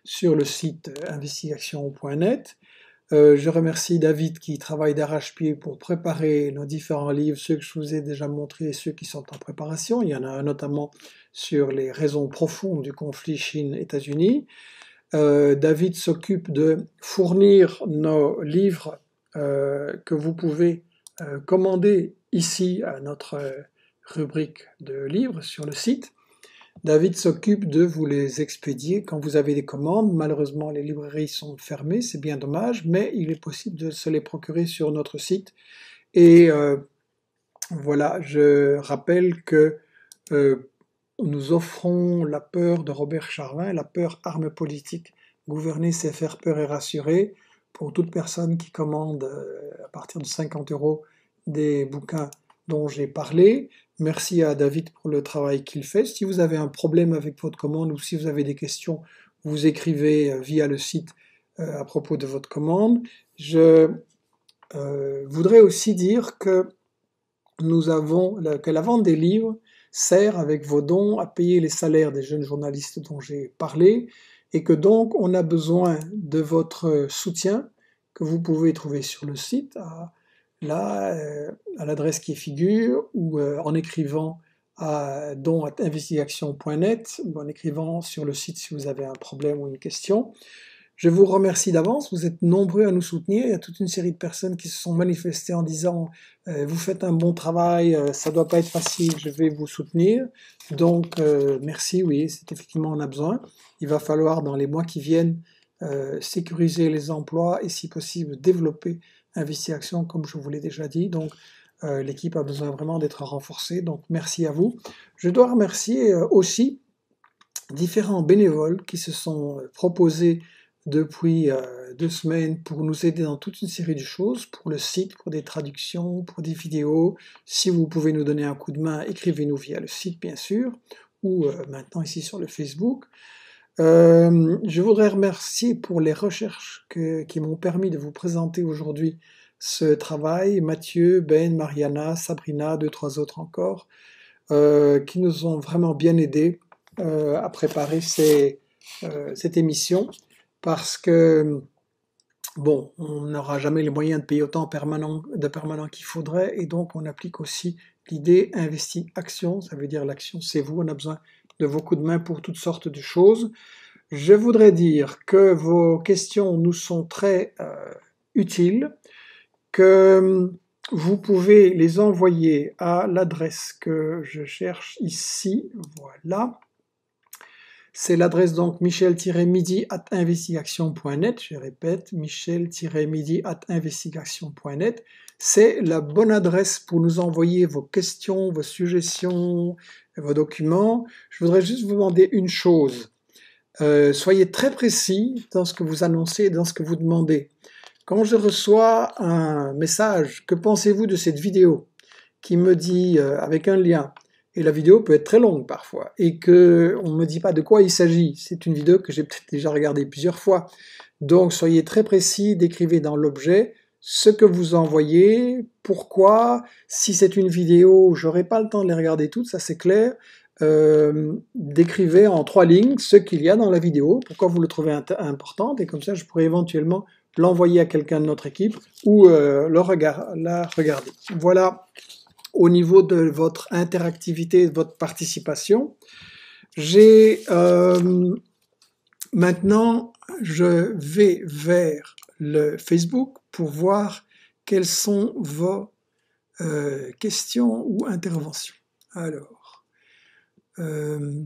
sur le site investigation.net. Euh, je remercie David qui travaille d'arrache-pied pour préparer nos différents livres, ceux que je vous ai déjà montrés et ceux qui sont en préparation. Il y en a notamment sur les raisons profondes du conflit Chine-États-Unis. Euh, David s'occupe de fournir nos livres euh, que vous pouvez commander ici à notre rubrique de livres sur le site. David s'occupe de vous les expédier quand vous avez des commandes. Malheureusement, les librairies sont fermées, c'est bien dommage, mais il est possible de se les procurer sur notre site. Et euh, voilà, je rappelle que euh, nous offrons La peur de Robert Charvin, La peur arme politique. Gouverner, c'est faire peur et rassurer. Pour toute personne qui commande euh, à partir de 50 euros des bouquins dont j'ai parlé. Merci à David pour le travail qu'il fait. Si vous avez un problème avec votre commande ou si vous avez des questions, vous écrivez euh, via le site euh, à propos de votre commande. Je euh, voudrais aussi dire que nous avons que la vente des livres sert avec vos dons à payer les salaires des jeunes journalistes dont j'ai parlé et que donc on a besoin de votre soutien que vous pouvez trouver sur le site à là, euh, à l'adresse qui figure, ou euh, en écrivant à don.investigation.net, ou en écrivant sur le site si vous avez un problème ou une question. Je vous remercie d'avance, vous êtes nombreux à nous soutenir, il y a toute une série de personnes qui se sont manifestées en disant euh, vous faites un bon travail, ça doit pas être facile, je vais vous soutenir. Donc merci, oui, c'est effectivement on a besoin. Il va falloir dans les mois qui viennent sécuriser les emplois et si possible développer Action, comme je vous l'ai déjà dit. Donc, euh, l'équipe a besoin vraiment d'être renforcée. Donc, merci à vous. Je dois remercier euh, aussi différents bénévoles qui se sont euh, proposés depuis deux semaines pour nous aider dans toute une série de choses, pour le site, pour des traductions, pour des vidéos. Si vous pouvez nous donner un coup de main, écrivez-nous via le site, bien sûr, ou maintenant ici sur le Facebook. Euh, je voudrais remercier pour les recherches qui m'ont permis de vous présenter aujourd'hui ce travail, Mathieu, Ben, Mariana, Sabrina, deux, trois autres encore, euh, qui nous ont vraiment bien aidés euh, à préparer cette émission, parce que, bon, on n'aura jamais les moyens de payer autant permanent, de permanent qu'il faudrait, et donc on applique aussi l'idée investi action, ça veut dire l'action, c'est vous, on a besoin de vos coups de main pour toutes sortes de choses. Je voudrais dire que vos questions nous sont très euh, utiles, que hum, vous pouvez les envoyer à l'adresse que je cherche ici, voilà. C'est l'adresse donc michel-midi at investigation.net. Je répète, michel-midi at investigation.net. C'est la bonne adresse pour nous envoyer vos questions, vos suggestions, vos documents. Je voudrais juste vous demander une chose. Euh, soyez très précis dans ce que vous annoncez et dans ce que vous demandez. Quand je reçois un message, que pensez-vous de cette vidéo qui me dit euh, avec un lien, et la vidéo peut être très longue parfois, et qu'on ne me dit pas de quoi il s'agit. C'est une vidéo que j'ai peut-être déjà regardée plusieurs fois. Donc soyez très précis, décrivez dans l'objet ce que vous envoyez, pourquoi, si c'est une vidéo, j'aurai pas le temps de les regarder toutes, ça c'est clair. Euh, décrivez en trois lignes ce qu'il y a dans la vidéo, pourquoi vous le trouvez important, et comme ça je pourrai éventuellement l'envoyer à quelqu'un de notre équipe ou euh, le la regarder. Voilà au niveau de votre interactivité, de votre participation. J'ai euh, maintenant, je vais vers le Facebook pour voir quelles sont vos euh, questions ou interventions. Alors, euh,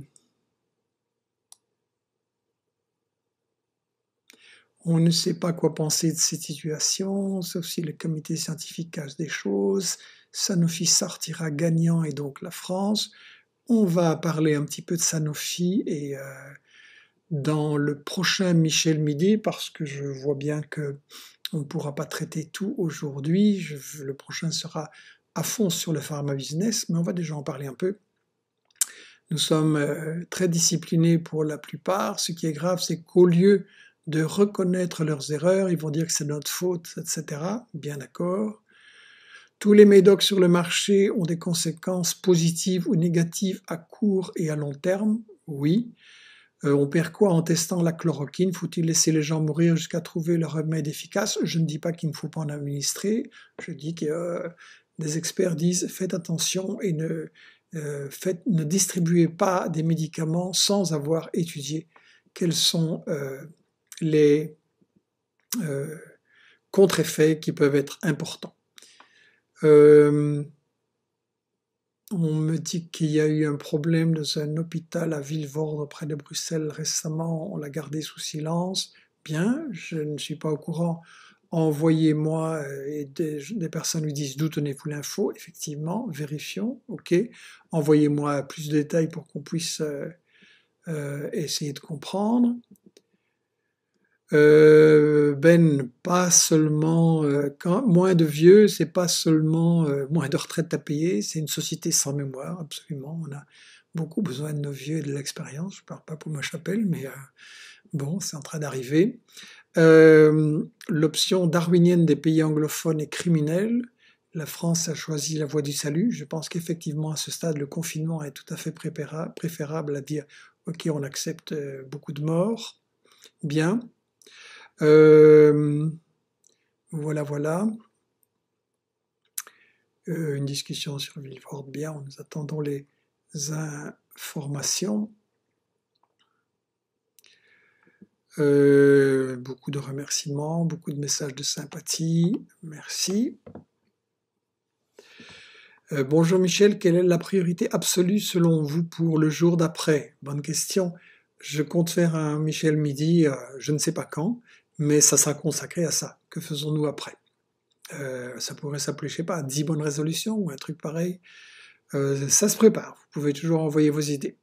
on ne sait pas quoi penser de cette situation, sauf si le comité scientifique cache des choses. Sanofi sortira gagnant et donc la France. On va parler un petit peu de Sanofi et euh, dans le prochain Michel Midi, parce que je vois bien que ne pourra pas traiter tout aujourd'hui. Le prochain sera à fond sur le pharma business, mais on va déjà en parler un peu. Nous sommes euh, très disciplinés pour la plupart. Ce qui est grave, c'est qu'au lieu de reconnaître leurs erreurs, ils vont dire que c'est notre faute, etc. Bien d'accord. Tous les médocs sur le marché ont des conséquences positives ou négatives à court et à long terme, oui. Euh, on perd quoi en testant la chloroquine Faut-il laisser les gens mourir jusqu'à trouver le remède efficace Je ne dis pas qu'il ne faut pas en administrer. Je dis que euh, des experts disent faites attention et ne, euh, faites, ne distribuez pas des médicaments sans avoir étudié quels sont les contre-effets qui peuvent être importants. On me dit qu'il y a eu un problème dans un hôpital à Villevorde près de Bruxelles récemment. On l'a gardé sous silence. Bien, je ne suis pas au courant. Envoyez-moi euh, et des, personnes lui disent d'où tenez-vous l'info. Effectivement, vérifions. Ok. Envoyez-moi plus de détails pour qu'on puisse euh, euh, essayer de comprendre. Euh, ben pas seulement euh, quand moins de vieux, c'est pas seulement euh, moins de retraites à payer, c'est une société sans mémoire absolument. On a beaucoup besoin de nos vieux et de l'expérience. Je parle pas pour ma chapelle, mais bon, c'est en train d'arriver. L'option darwinienne des pays anglophones est criminelle. La France a choisi la voie du salut. Je pense qu'effectivement, à ce stade, le confinement est tout à fait préférable à dire, OK, on accepte beaucoup de morts. Bien, euh, voilà, voilà. Euh, une discussion sur Villefort, bien, nous attendons les informations. Euh, beaucoup de remerciements, beaucoup de messages de sympathie. Merci. bonjour Michel, quelle est la priorité absolue selon vous pour le jour d'après Bonne question. Je compte faire un Michel midi, je ne sais pas quand mais ça sera consacré à ça. Que faisons-nous après euh, Ça pourrait s'appeler, je sais pas, 10 bonnes résolutions ou un truc pareil. Euh, ça se prépare, vous pouvez toujours envoyer vos idées.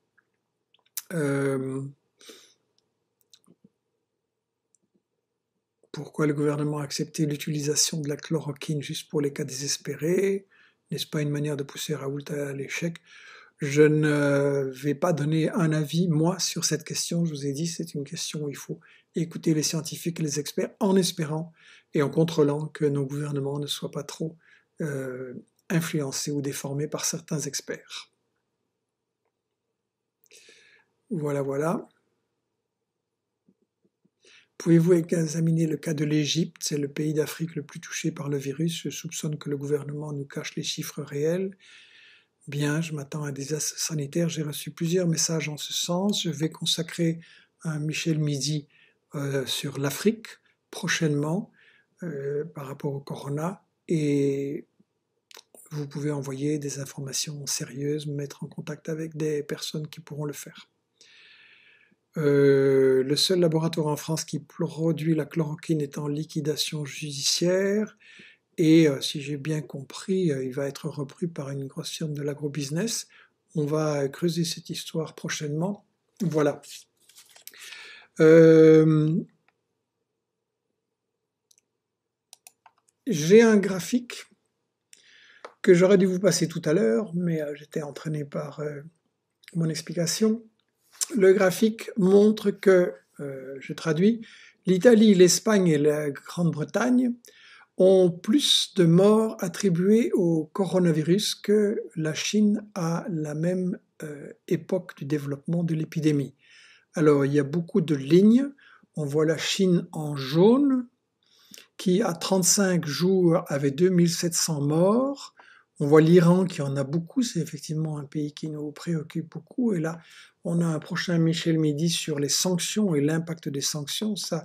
Euh, pourquoi le gouvernement a accepté l'utilisation de la chloroquine juste pour les cas désespérés N'est-ce pas une manière de pousser Raoult à l'échec Je ne vais pas donner un avis, moi, sur cette question. Je vous ai dit, c'est une question où il faut écouter les scientifiques et les experts en espérant et en contrôlant que nos gouvernements ne soient pas trop euh, influencés ou déformés par certains experts. Voilà, voilà. Pouvez-vous examiner le cas de l'Égypte C'est le pays d'Afrique le plus touché par le virus. Je soupçonne que le gouvernement nous cache les chiffres réels. Bien, je m'attends à des désastre sanitaires. J'ai reçu plusieurs messages en ce sens. Je vais consacrer à Michel Midi euh, sur l'Afrique prochainement euh, par rapport au corona et vous pouvez envoyer des informations sérieuses, mettre en contact avec des personnes qui pourront le faire. Euh, le seul laboratoire en France qui produit la chloroquine est en liquidation judiciaire et si j'ai bien compris, il va être repris par une grosse firme de l'agrobusiness. On va creuser cette histoire prochainement. Voilà. Euh, j'ai un graphique que j'aurais dû vous passer tout à l'heure, mais euh, j'étais entraîné par euh, mon explication. Le graphique montre que, je traduis, l'Italie, l'Espagne et la Grande-Bretagne ont plus de morts attribuées au coronavirus que la Chine à la même époque du développement de l'épidémie. Alors, il y a beaucoup de lignes. On voit la Chine en jaune, qui à 35 jours avait 2700 morts. On voit l'Iran qui en a beaucoup, c'est effectivement un pays qui nous préoccupe beaucoup. Et là, on a un prochain Michel Midi sur les sanctions et l'impact des sanctions. Ça,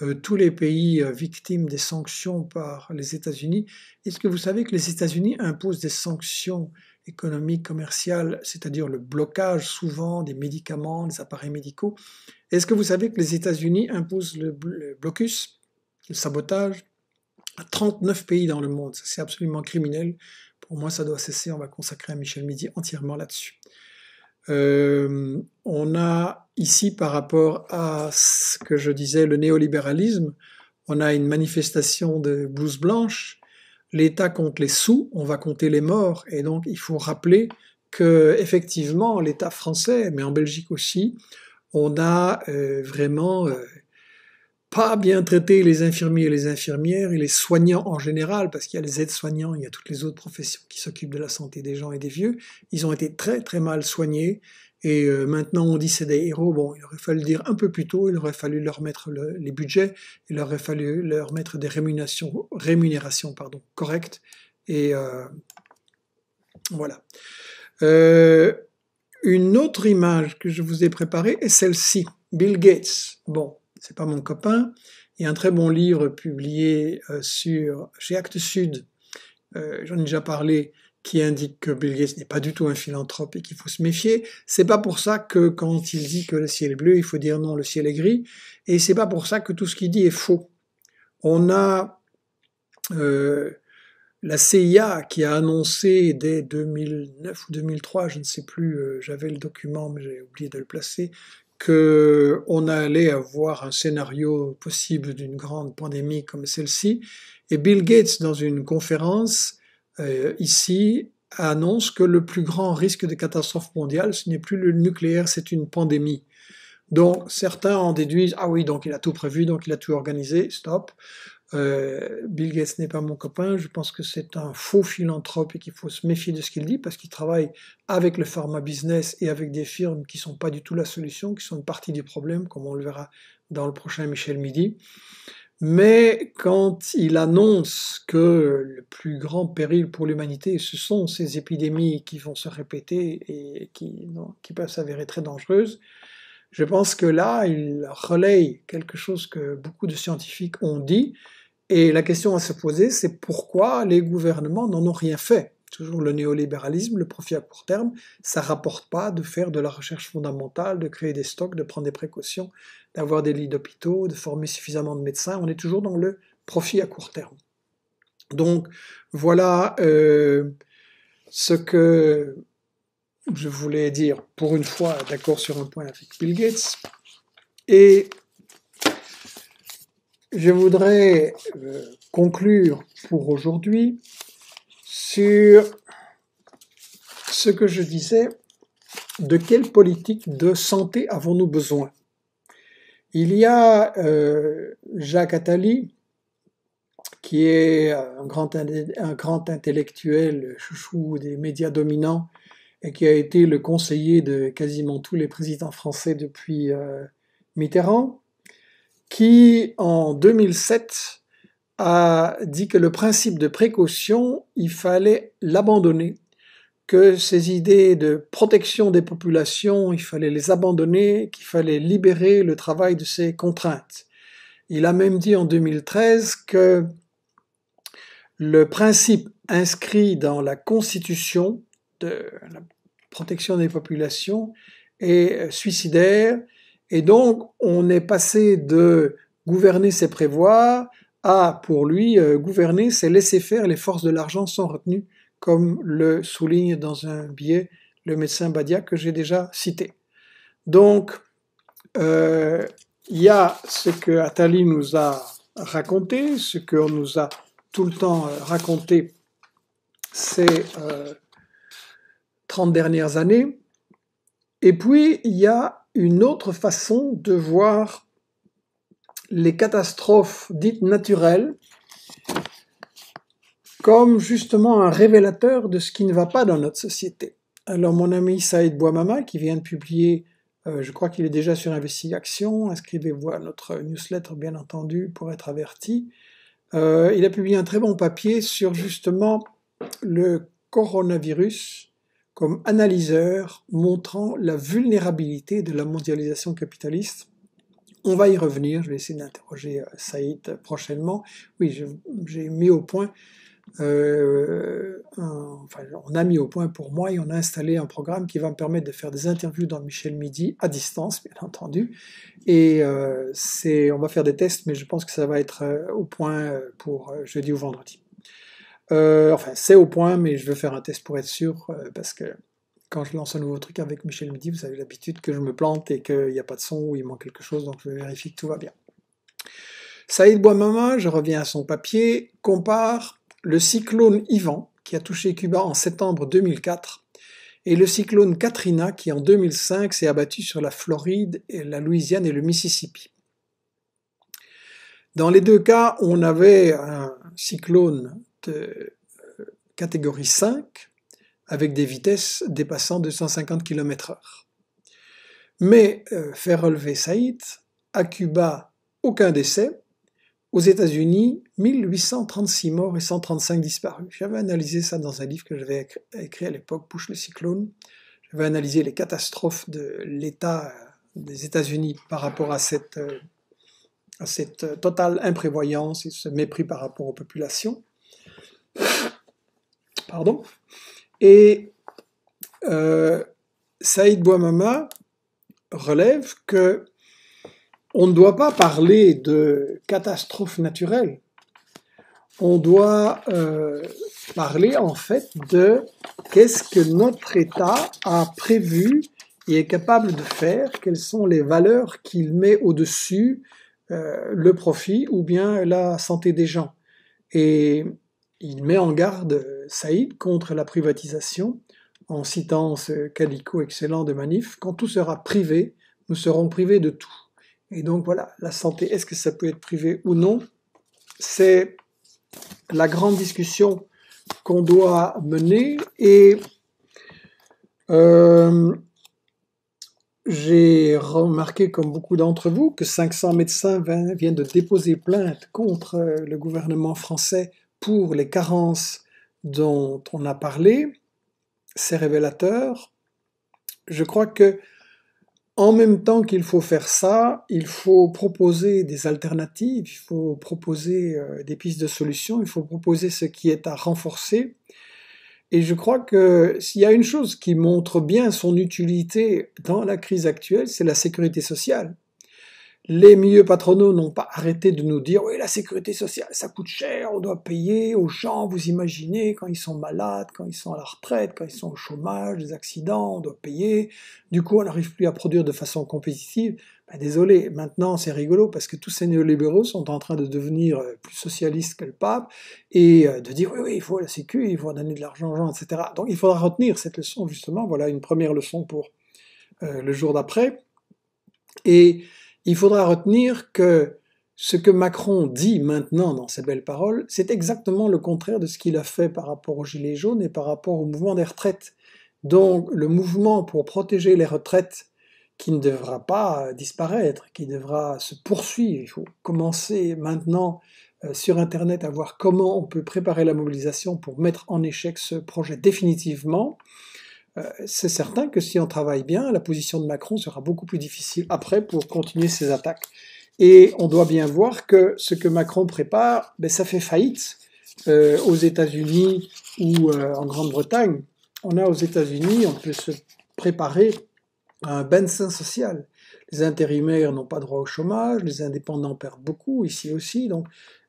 euh, tous les pays euh, victimes des sanctions par les États-Unis. Est-ce que vous savez que les États-Unis imposent des sanctions économique, commerciale, c'est-à-dire le blocage souvent des médicaments, des appareils médicaux. Est-ce que vous savez que les États-Unis imposent le, blocus, le sabotage, à 39 pays dans le monde C'est absolument criminel. Pour moi, ça doit cesser. On va consacrer à Michel Midi entièrement là-dessus. Euh, on a ici, par rapport à ce que je disais, le néolibéralisme, on a une manifestation de blouse blanche l'État compte les sous, on va compter les morts. Et donc, il faut rappeler que effectivement, l'État français, mais en Belgique aussi, on a euh, vraiment euh, pas bien traité les infirmiers et les infirmières et les soignants en général, parce qu'il y a les aides-soignants, il y a toutes les autres professions qui s'occupent de la santé des gens et des vieux. Ils ont été très très mal soignés et euh, maintenant, on dit c'est des héros. Bon, il aurait fallu le dire un peu plus tôt. Il aurait fallu leur mettre les budgets. Il aurait fallu leur mettre des rémunérations, pardon, correctes. Et euh, voilà. Euh, une autre image que je vous ai préparée est celle-ci. Bill Gates. Bon, c'est pas mon copain. Il y a un très bon livre publié sur chez Actes Sud. J'en ai déjà parlé qui indique que Bill Gates n'est pas du tout un philanthrope et qu'il faut se méfier. C'est pas pour ça que quand il dit que le ciel est bleu, il faut dire non, le ciel est gris. Et c'est pas pour ça que tout ce qu'il dit est faux. On a euh, la CIA qui a annoncé dès 2009 ou 2003, je ne sais plus, euh, j'avais le document mais j'ai oublié de le placer, que on allait avoir un scénario possible d'une grande pandémie comme celle-ci. Et Bill Gates, dans une conférence, euh, ici annonce que le plus grand risque de catastrophe mondiale, ce n'est plus le nucléaire, c'est une pandémie. Donc certains en déduisent, ah oui, donc il a tout prévu, donc il a tout organisé, stop. Euh, Bill Gates n'est pas mon copain, je pense que c'est un faux philanthrope et qu'il faut se méfier de ce qu'il dit parce qu'il travaille avec le pharma business et avec des firmes qui ne sont pas du tout la solution, qui sont une partie du problème, comme on le verra dans le prochain Michel Midi. Mais quand il annonce que le plus grand péril pour l'humanité, ce sont ces épidémies qui vont se répéter et qui, peuvent s'avérer très dangereuses, je pense que là, il relaye quelque chose que beaucoup de scientifiques ont dit. Et la question à se poser, c'est pourquoi les gouvernements n'en ont rien fait toujours le néolibéralisme, le profit à court terme, ça rapporte pas de faire de la recherche fondamentale, de créer des stocks, de prendre des précautions, d'avoir des lits d'hôpitaux, de former suffisamment de médecins. On est toujours dans le profit à court terme. Donc voilà euh, ce que je voulais dire pour une fois d'accord sur un point avec Bill Gates. Et je voudrais euh, conclure pour aujourd'hui sur ce que je disais, de quelle politique de santé avons-nous besoin Il y a euh, Jacques Attali, qui est un grand, un grand intellectuel, chouchou des médias dominants, et qui a été le conseiller de quasiment tous les présidents français depuis euh, Mitterrand, qui en 2007 a dit que le principe de précaution, il fallait l'abandonner, que ces idées de protection des populations, il fallait les abandonner, qu'il fallait libérer le travail de ces contraintes. Il a même dit en 2013 que le principe inscrit dans la Constitution de la protection des populations est suicidaire, et donc on est passé de gouverner ses prévoir a pour lui euh, gouverner, c'est laisser faire les forces de l'argent sans retenue, comme le souligne dans un biais le médecin Badia que j'ai déjà cité. Donc, euh, il y a ce que Attali nous a raconté, ce qu'on nous a tout le temps euh, raconté ces 30 dernières années. Et puis, il y a une autre façon de voir les catastrophes dites naturelles comme justement un révélateur de ce qui ne va pas dans notre société. Alors mon ami Saïd Bouamama, qui vient de publier, euh, je crois qu'il est déjà sur investigation inscrivez-vous à notre newsletter bien entendu pour être averti, euh, il a publié un très bon papier sur justement le coronavirus comme analyseur montrant la vulnérabilité de la mondialisation capitaliste on va y revenir, je vais essayer d'interroger euh, Saïd prochainement. Oui, j'ai mis au point, euh, enfin, on a mis au point pour moi et on a installé un programme qui va me permettre de faire des interviews dans Michel Midi à distance, bien entendu. Et euh, c'est, on va faire des tests, mais je pense que ça va être au point pour jeudi ou vendredi. enfin, c'est au point, mais je veux faire un test pour être sûr, parce que quand je lance un nouveau truc avec Michel Midi, vous avez l'habitude que je me plante et qu'il n'y a pas de son ou il manque quelque chose, donc je vérifie que tout va bien. Saïd Bouamama, je reviens à son papier, compare le cyclone Ivan qui a touché Cuba en septembre 2004 et le cyclone Katrina qui en 2005 s'est abattu sur la Floride, la Louisiane et le Mississippi. Dans les deux cas, on avait un cyclone de euh, catégorie 5 avec des vitesses dépassant 250 km/h. Mais euh, faire relever Saïd, à Cuba, aucun décès. Aux États-Unis, 1836 morts et 135 disparus. J'avais analysé ça dans un livre que j'avais écrit à l'époque, Push le cyclone. J'avais analysé les catastrophes de l'État euh, des États-Unis par rapport à cette euh, totale imprévoyance et ce mépris par rapport aux populations. Pardon. Et euh, Saïd Bouamama relève que on ne doit pas parler de catastrophe naturelle. On doit euh, parler en fait de qu'est-ce que notre État a prévu et est capable de faire, quelles sont les valeurs qu'il met au-dessus, euh, le profit ou bien la santé des gens. Et il met en garde Saïd contre la privatisation, en citant ce calicot excellent de Manif, quand tout sera privé, nous serons privés de tout. Et donc voilà, la santé, est-ce que ça peut être privé ou non C'est la grande discussion qu'on doit mener et euh, j'ai remarqué, comme beaucoup d'entre vous, que 500 médecins viennent de déposer plainte contre euh, le gouvernement français pour les carences dont on a parlé, c'est révélateur. Je crois que en même temps qu'il faut faire ça, il faut proposer des alternatives, il faut proposer euh, des pistes de solutions, il faut proposer ce qui est à renforcer. Et je crois que s'il y a une chose qui montre bien son utilité dans la crise actuelle, c'est la sécurité sociale. Les milieux patronaux n'ont pas arrêté de nous dire oui, la sécurité sociale, ça coûte cher, on doit payer aux gens, vous imaginez, quand ils sont malades, quand ils sont à la retraite, quand ils sont au chômage, des accidents, on doit payer. Du coup, on n'arrive plus à produire de façon compétitive. Ben, désolé, maintenant c'est rigolo parce que tous ces néolibéraux sont en train de devenir euh, plus socialistes que le pape et euh, de dire oui, oui, il faut la sécu, il faut donner de l'argent aux gens, etc. Donc il faudra retenir cette leçon, justement. Voilà une première leçon pour euh, le jour d'après. Et il faudra retenir que ce que Macron dit maintenant dans ses belles paroles, c'est exactement le contraire de ce qu'il a fait par rapport aux Gilets jaunes et par rapport au mouvement des retraites. Donc le mouvement pour protéger les retraites, qui ne devra pas disparaître, qui devra se poursuivre, il faut commencer maintenant euh, sur Internet à voir comment on peut préparer la mobilisation pour mettre en échec ce projet définitivement. Euh, c'est certain que si on travaille bien, la position de Macron sera beaucoup plus difficile après pour continuer ses attaques. Et on doit bien voir que ce que Macron prépare, ben, ça fait faillite euh, aux États-Unis ou euh, en Grande-Bretagne. On a aux États-Unis, on peut se préparer à un bain social. Les intérimaires n'ont pas droit au chômage, les indépendants perdent beaucoup, ici aussi. Donc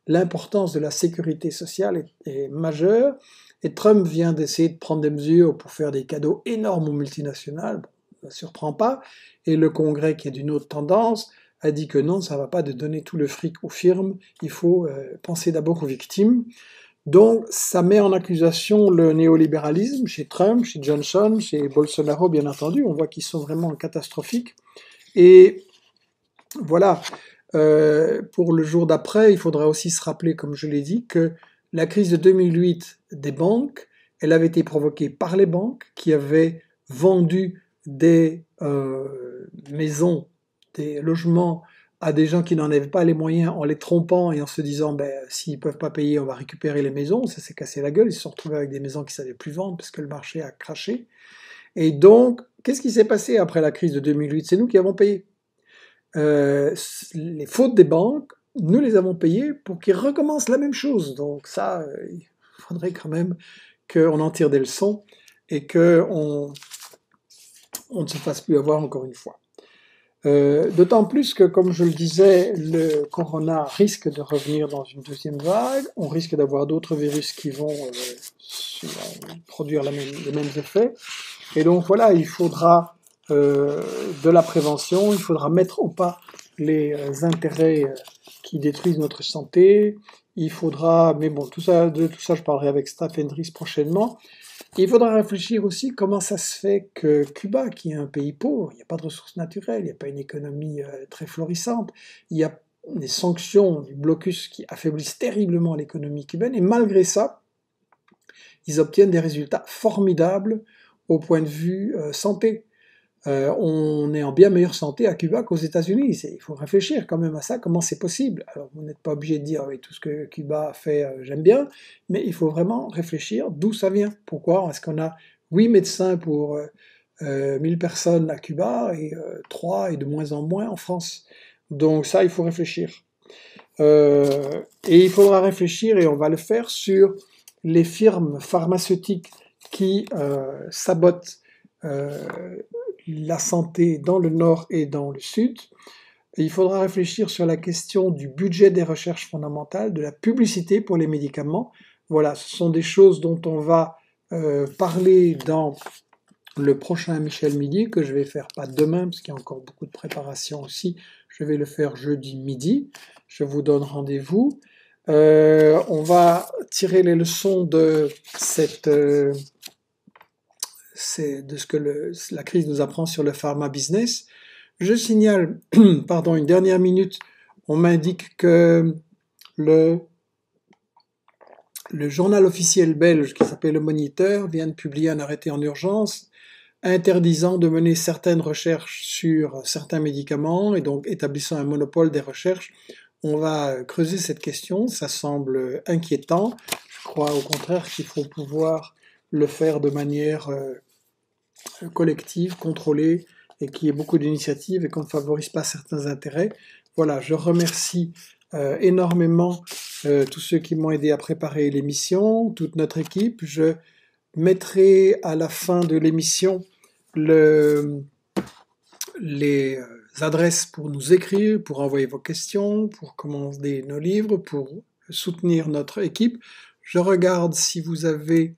l'importance de la sécurité sociale est majeure. Et Trump vient d'essayer de prendre des mesures pour faire des cadeaux énormes aux multinationales. Ça ne surprend pas. Et le Congrès, qui est d'une autre tendance, a dit que non, ça ne va pas de donner tout le fric aux firmes. Il faut euh, penser d'abord aux victimes. Donc, ça met en accusation le néolibéralisme chez Trump, chez Johnson, chez Bolsonaro, bien entendu. On voit qu'ils sont vraiment catastrophiques. Et voilà. Euh, pour le jour d'après, il faudra aussi se rappeler, comme je l'ai dit, que la crise de 2008 des banques, elle avait été provoquée par les banques qui avaient vendu des euh, maisons, des logements à des gens qui n'en avaient pas les moyens en les trompant et en se disant ben, s'ils ne peuvent pas payer, on va récupérer les maisons. Ça s'est cassé la gueule. Ils se sont retrouvés avec des maisons qui ne savaient plus vendre parce que le marché a craché. Et donc, qu'est-ce qui s'est passé après la crise de 2008 C'est nous qui avons payé. Euh, les fautes des banques nous les avons payés pour qu'ils recommencent la même chose. Donc ça, euh, il faudrait quand même qu'on en tire des leçons et qu'on on ne se fasse plus avoir encore une fois. Euh, d'autant plus que, comme je le disais, le corona risque de revenir dans une deuxième vague. On risque d'avoir d'autres virus qui vont euh, produire la les mêmes effets. Et donc voilà, il faudra de la prévention, il faudra mettre au pas les intérêts qui détruisent notre santé. Il faudra, mais bon, tout ça, de tout ça, je parlerai avec Staff prochainement. Il faudra réfléchir aussi comment ça se fait que Cuba, qui est un pays pauvre, il n'y a pas de ressources naturelles, il n'y a pas une économie euh, très florissante, il y a des sanctions des blocus qui affaiblissent terriblement l'économie cubaine, et malgré ça, ils obtiennent des résultats formidables au point de vue euh, santé. Euh, on est en bien meilleure santé à Cuba qu'aux États-Unis. Il faut réfléchir quand même à ça, comment c'est possible. Alors, vous n'êtes pas obligé de dire oui, tout ce que Cuba fait, euh, j'aime bien, mais il faut vraiment réfléchir d'où ça vient. Pourquoi est-ce qu'on a 8 médecins pour 1000 euh, personnes à Cuba et 3 et de moins en moins en France Donc, ça, il faut réfléchir. et il faudra réfléchir, et on va le faire, sur les firmes pharmaceutiques qui sabotent la santé dans le nord et dans le sud. il faudra réfléchir sur la question du budget des recherches fondamentales, de la publicité pour les médicaments. Voilà, ce sont des choses dont on va euh, parler dans le prochain Michel Midi, que je vais faire pas demain, parce qu'il y a encore beaucoup de préparation aussi. Je vais le faire jeudi midi. Je vous donne rendez-vous. Euh, on va tirer les leçons de cette... Euh, c'est de ce que la crise nous apprend sur le pharma business. Je signale, pardon, une dernière minute, on m'indique que le, le journal officiel belge qui s'appelle Le Moniteur vient de publier un arrêté en urgence interdisant de mener certaines recherches sur certains médicaments et donc établissant un monopole des recherches. On va creuser cette question, ça semble inquiétant. Je crois au contraire qu'il faut pouvoir le faire de manière euh, collective, contrôlée, et qui y ait beaucoup d'initiatives et qu'on ne favorise pas certains intérêts. Voilà, je remercie euh, énormément euh, tous ceux qui m'ont aidé à préparer l'émission, toute notre équipe. Je mettrai à la fin de l'émission les adresses pour nous écrire, pour envoyer vos questions, pour commander nos livres, pour soutenir notre équipe. Je regarde si vous avez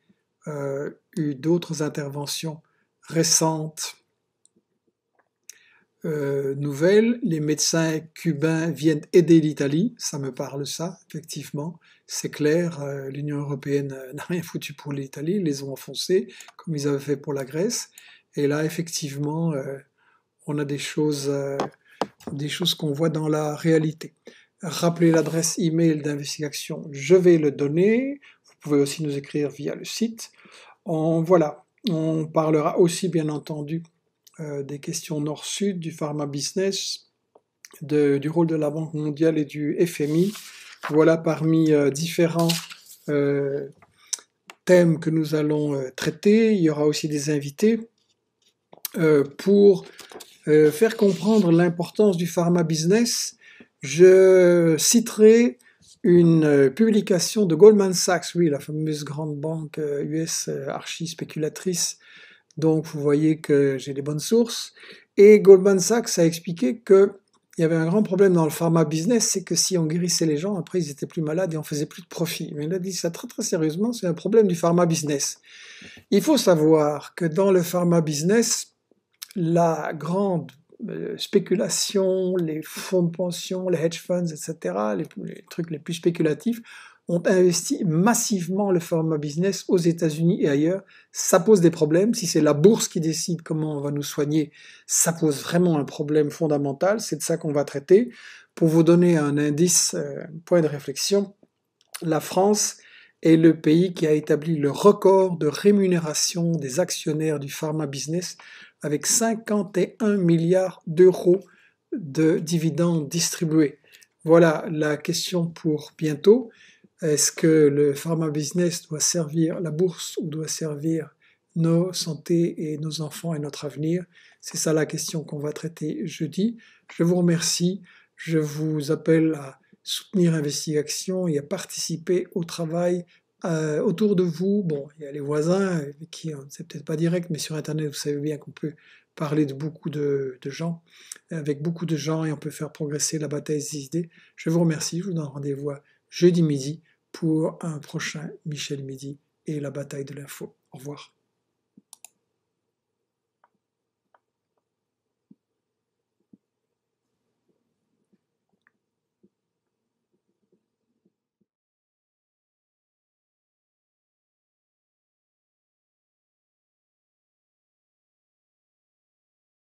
euh, eu d'autres interventions récentes euh, nouvelles. Les médecins cubains viennent aider l'Italie, ça me parle ça, effectivement. C'est clair, euh, l'Union européenne n'a rien foutu pour l'Italie, ils les ont enfoncés, comme ils avaient fait pour la Grèce. Et là, effectivement, on a des choses, des choses qu'on voit dans la réalité. Rappelez l'adresse email d'investigation, je vais le donner pouvez aussi nous écrire via le site. On, voilà, on parlera aussi bien entendu euh, des questions nord-sud, du pharma business, du rôle de la Banque mondiale et du FMI. Voilà parmi euh, différents euh, thèmes que nous allons traiter. Il y aura aussi des invités pour faire comprendre l'importance du pharma business. Je citerai une euh, publication de Goldman Sachs, oui, la fameuse grande banque US euh, euh, archi-spéculatrice. Donc vous voyez que j'ai des bonnes sources. Et Goldman Sachs a expliqué que il y avait un grand problème dans le pharma business, c'est que si on guérissait les gens, après ils étaient plus malades et on faisait plus de profit. Mais il a dit ça très très sérieusement, c'est un problème du pharma business. Il faut savoir que dans le pharma business, la grande euh, spéculation, les fonds de pension, les hedge funds, etc., les, trucs les plus spéculatifs, ont investi massivement le pharma business aux États-Unis et ailleurs. Ça pose des problèmes. Si c'est la bourse qui décide comment on va nous soigner, ça pose vraiment un problème fondamental. C'est de ça qu'on va traiter. Pour vous donner un indice, un euh, point de réflexion, la France est le pays qui a établi le record de rémunération des actionnaires du pharma business avec 51 milliards d'euros de dividendes distribués. Voilà la question pour bientôt. Est-ce que le pharma business doit servir la bourse ou doit servir nos santé et nos enfants et notre avenir C'est ça la question qu'on va traiter jeudi. Je vous remercie. Je vous appelle à soutenir Investigation et à participer au travail euh, autour de vous, bon, il y a les voisins, avec qui on ne sait peut-être pas direct, mais sur Internet, vous savez bien qu'on peut parler de beaucoup de, de, gens, avec beaucoup de gens, et on peut faire progresser la bataille des idées. Je vous remercie, je vous donne rendez-vous jeudi midi pour un prochain Michel Midi et la bataille de l'info. Au revoir.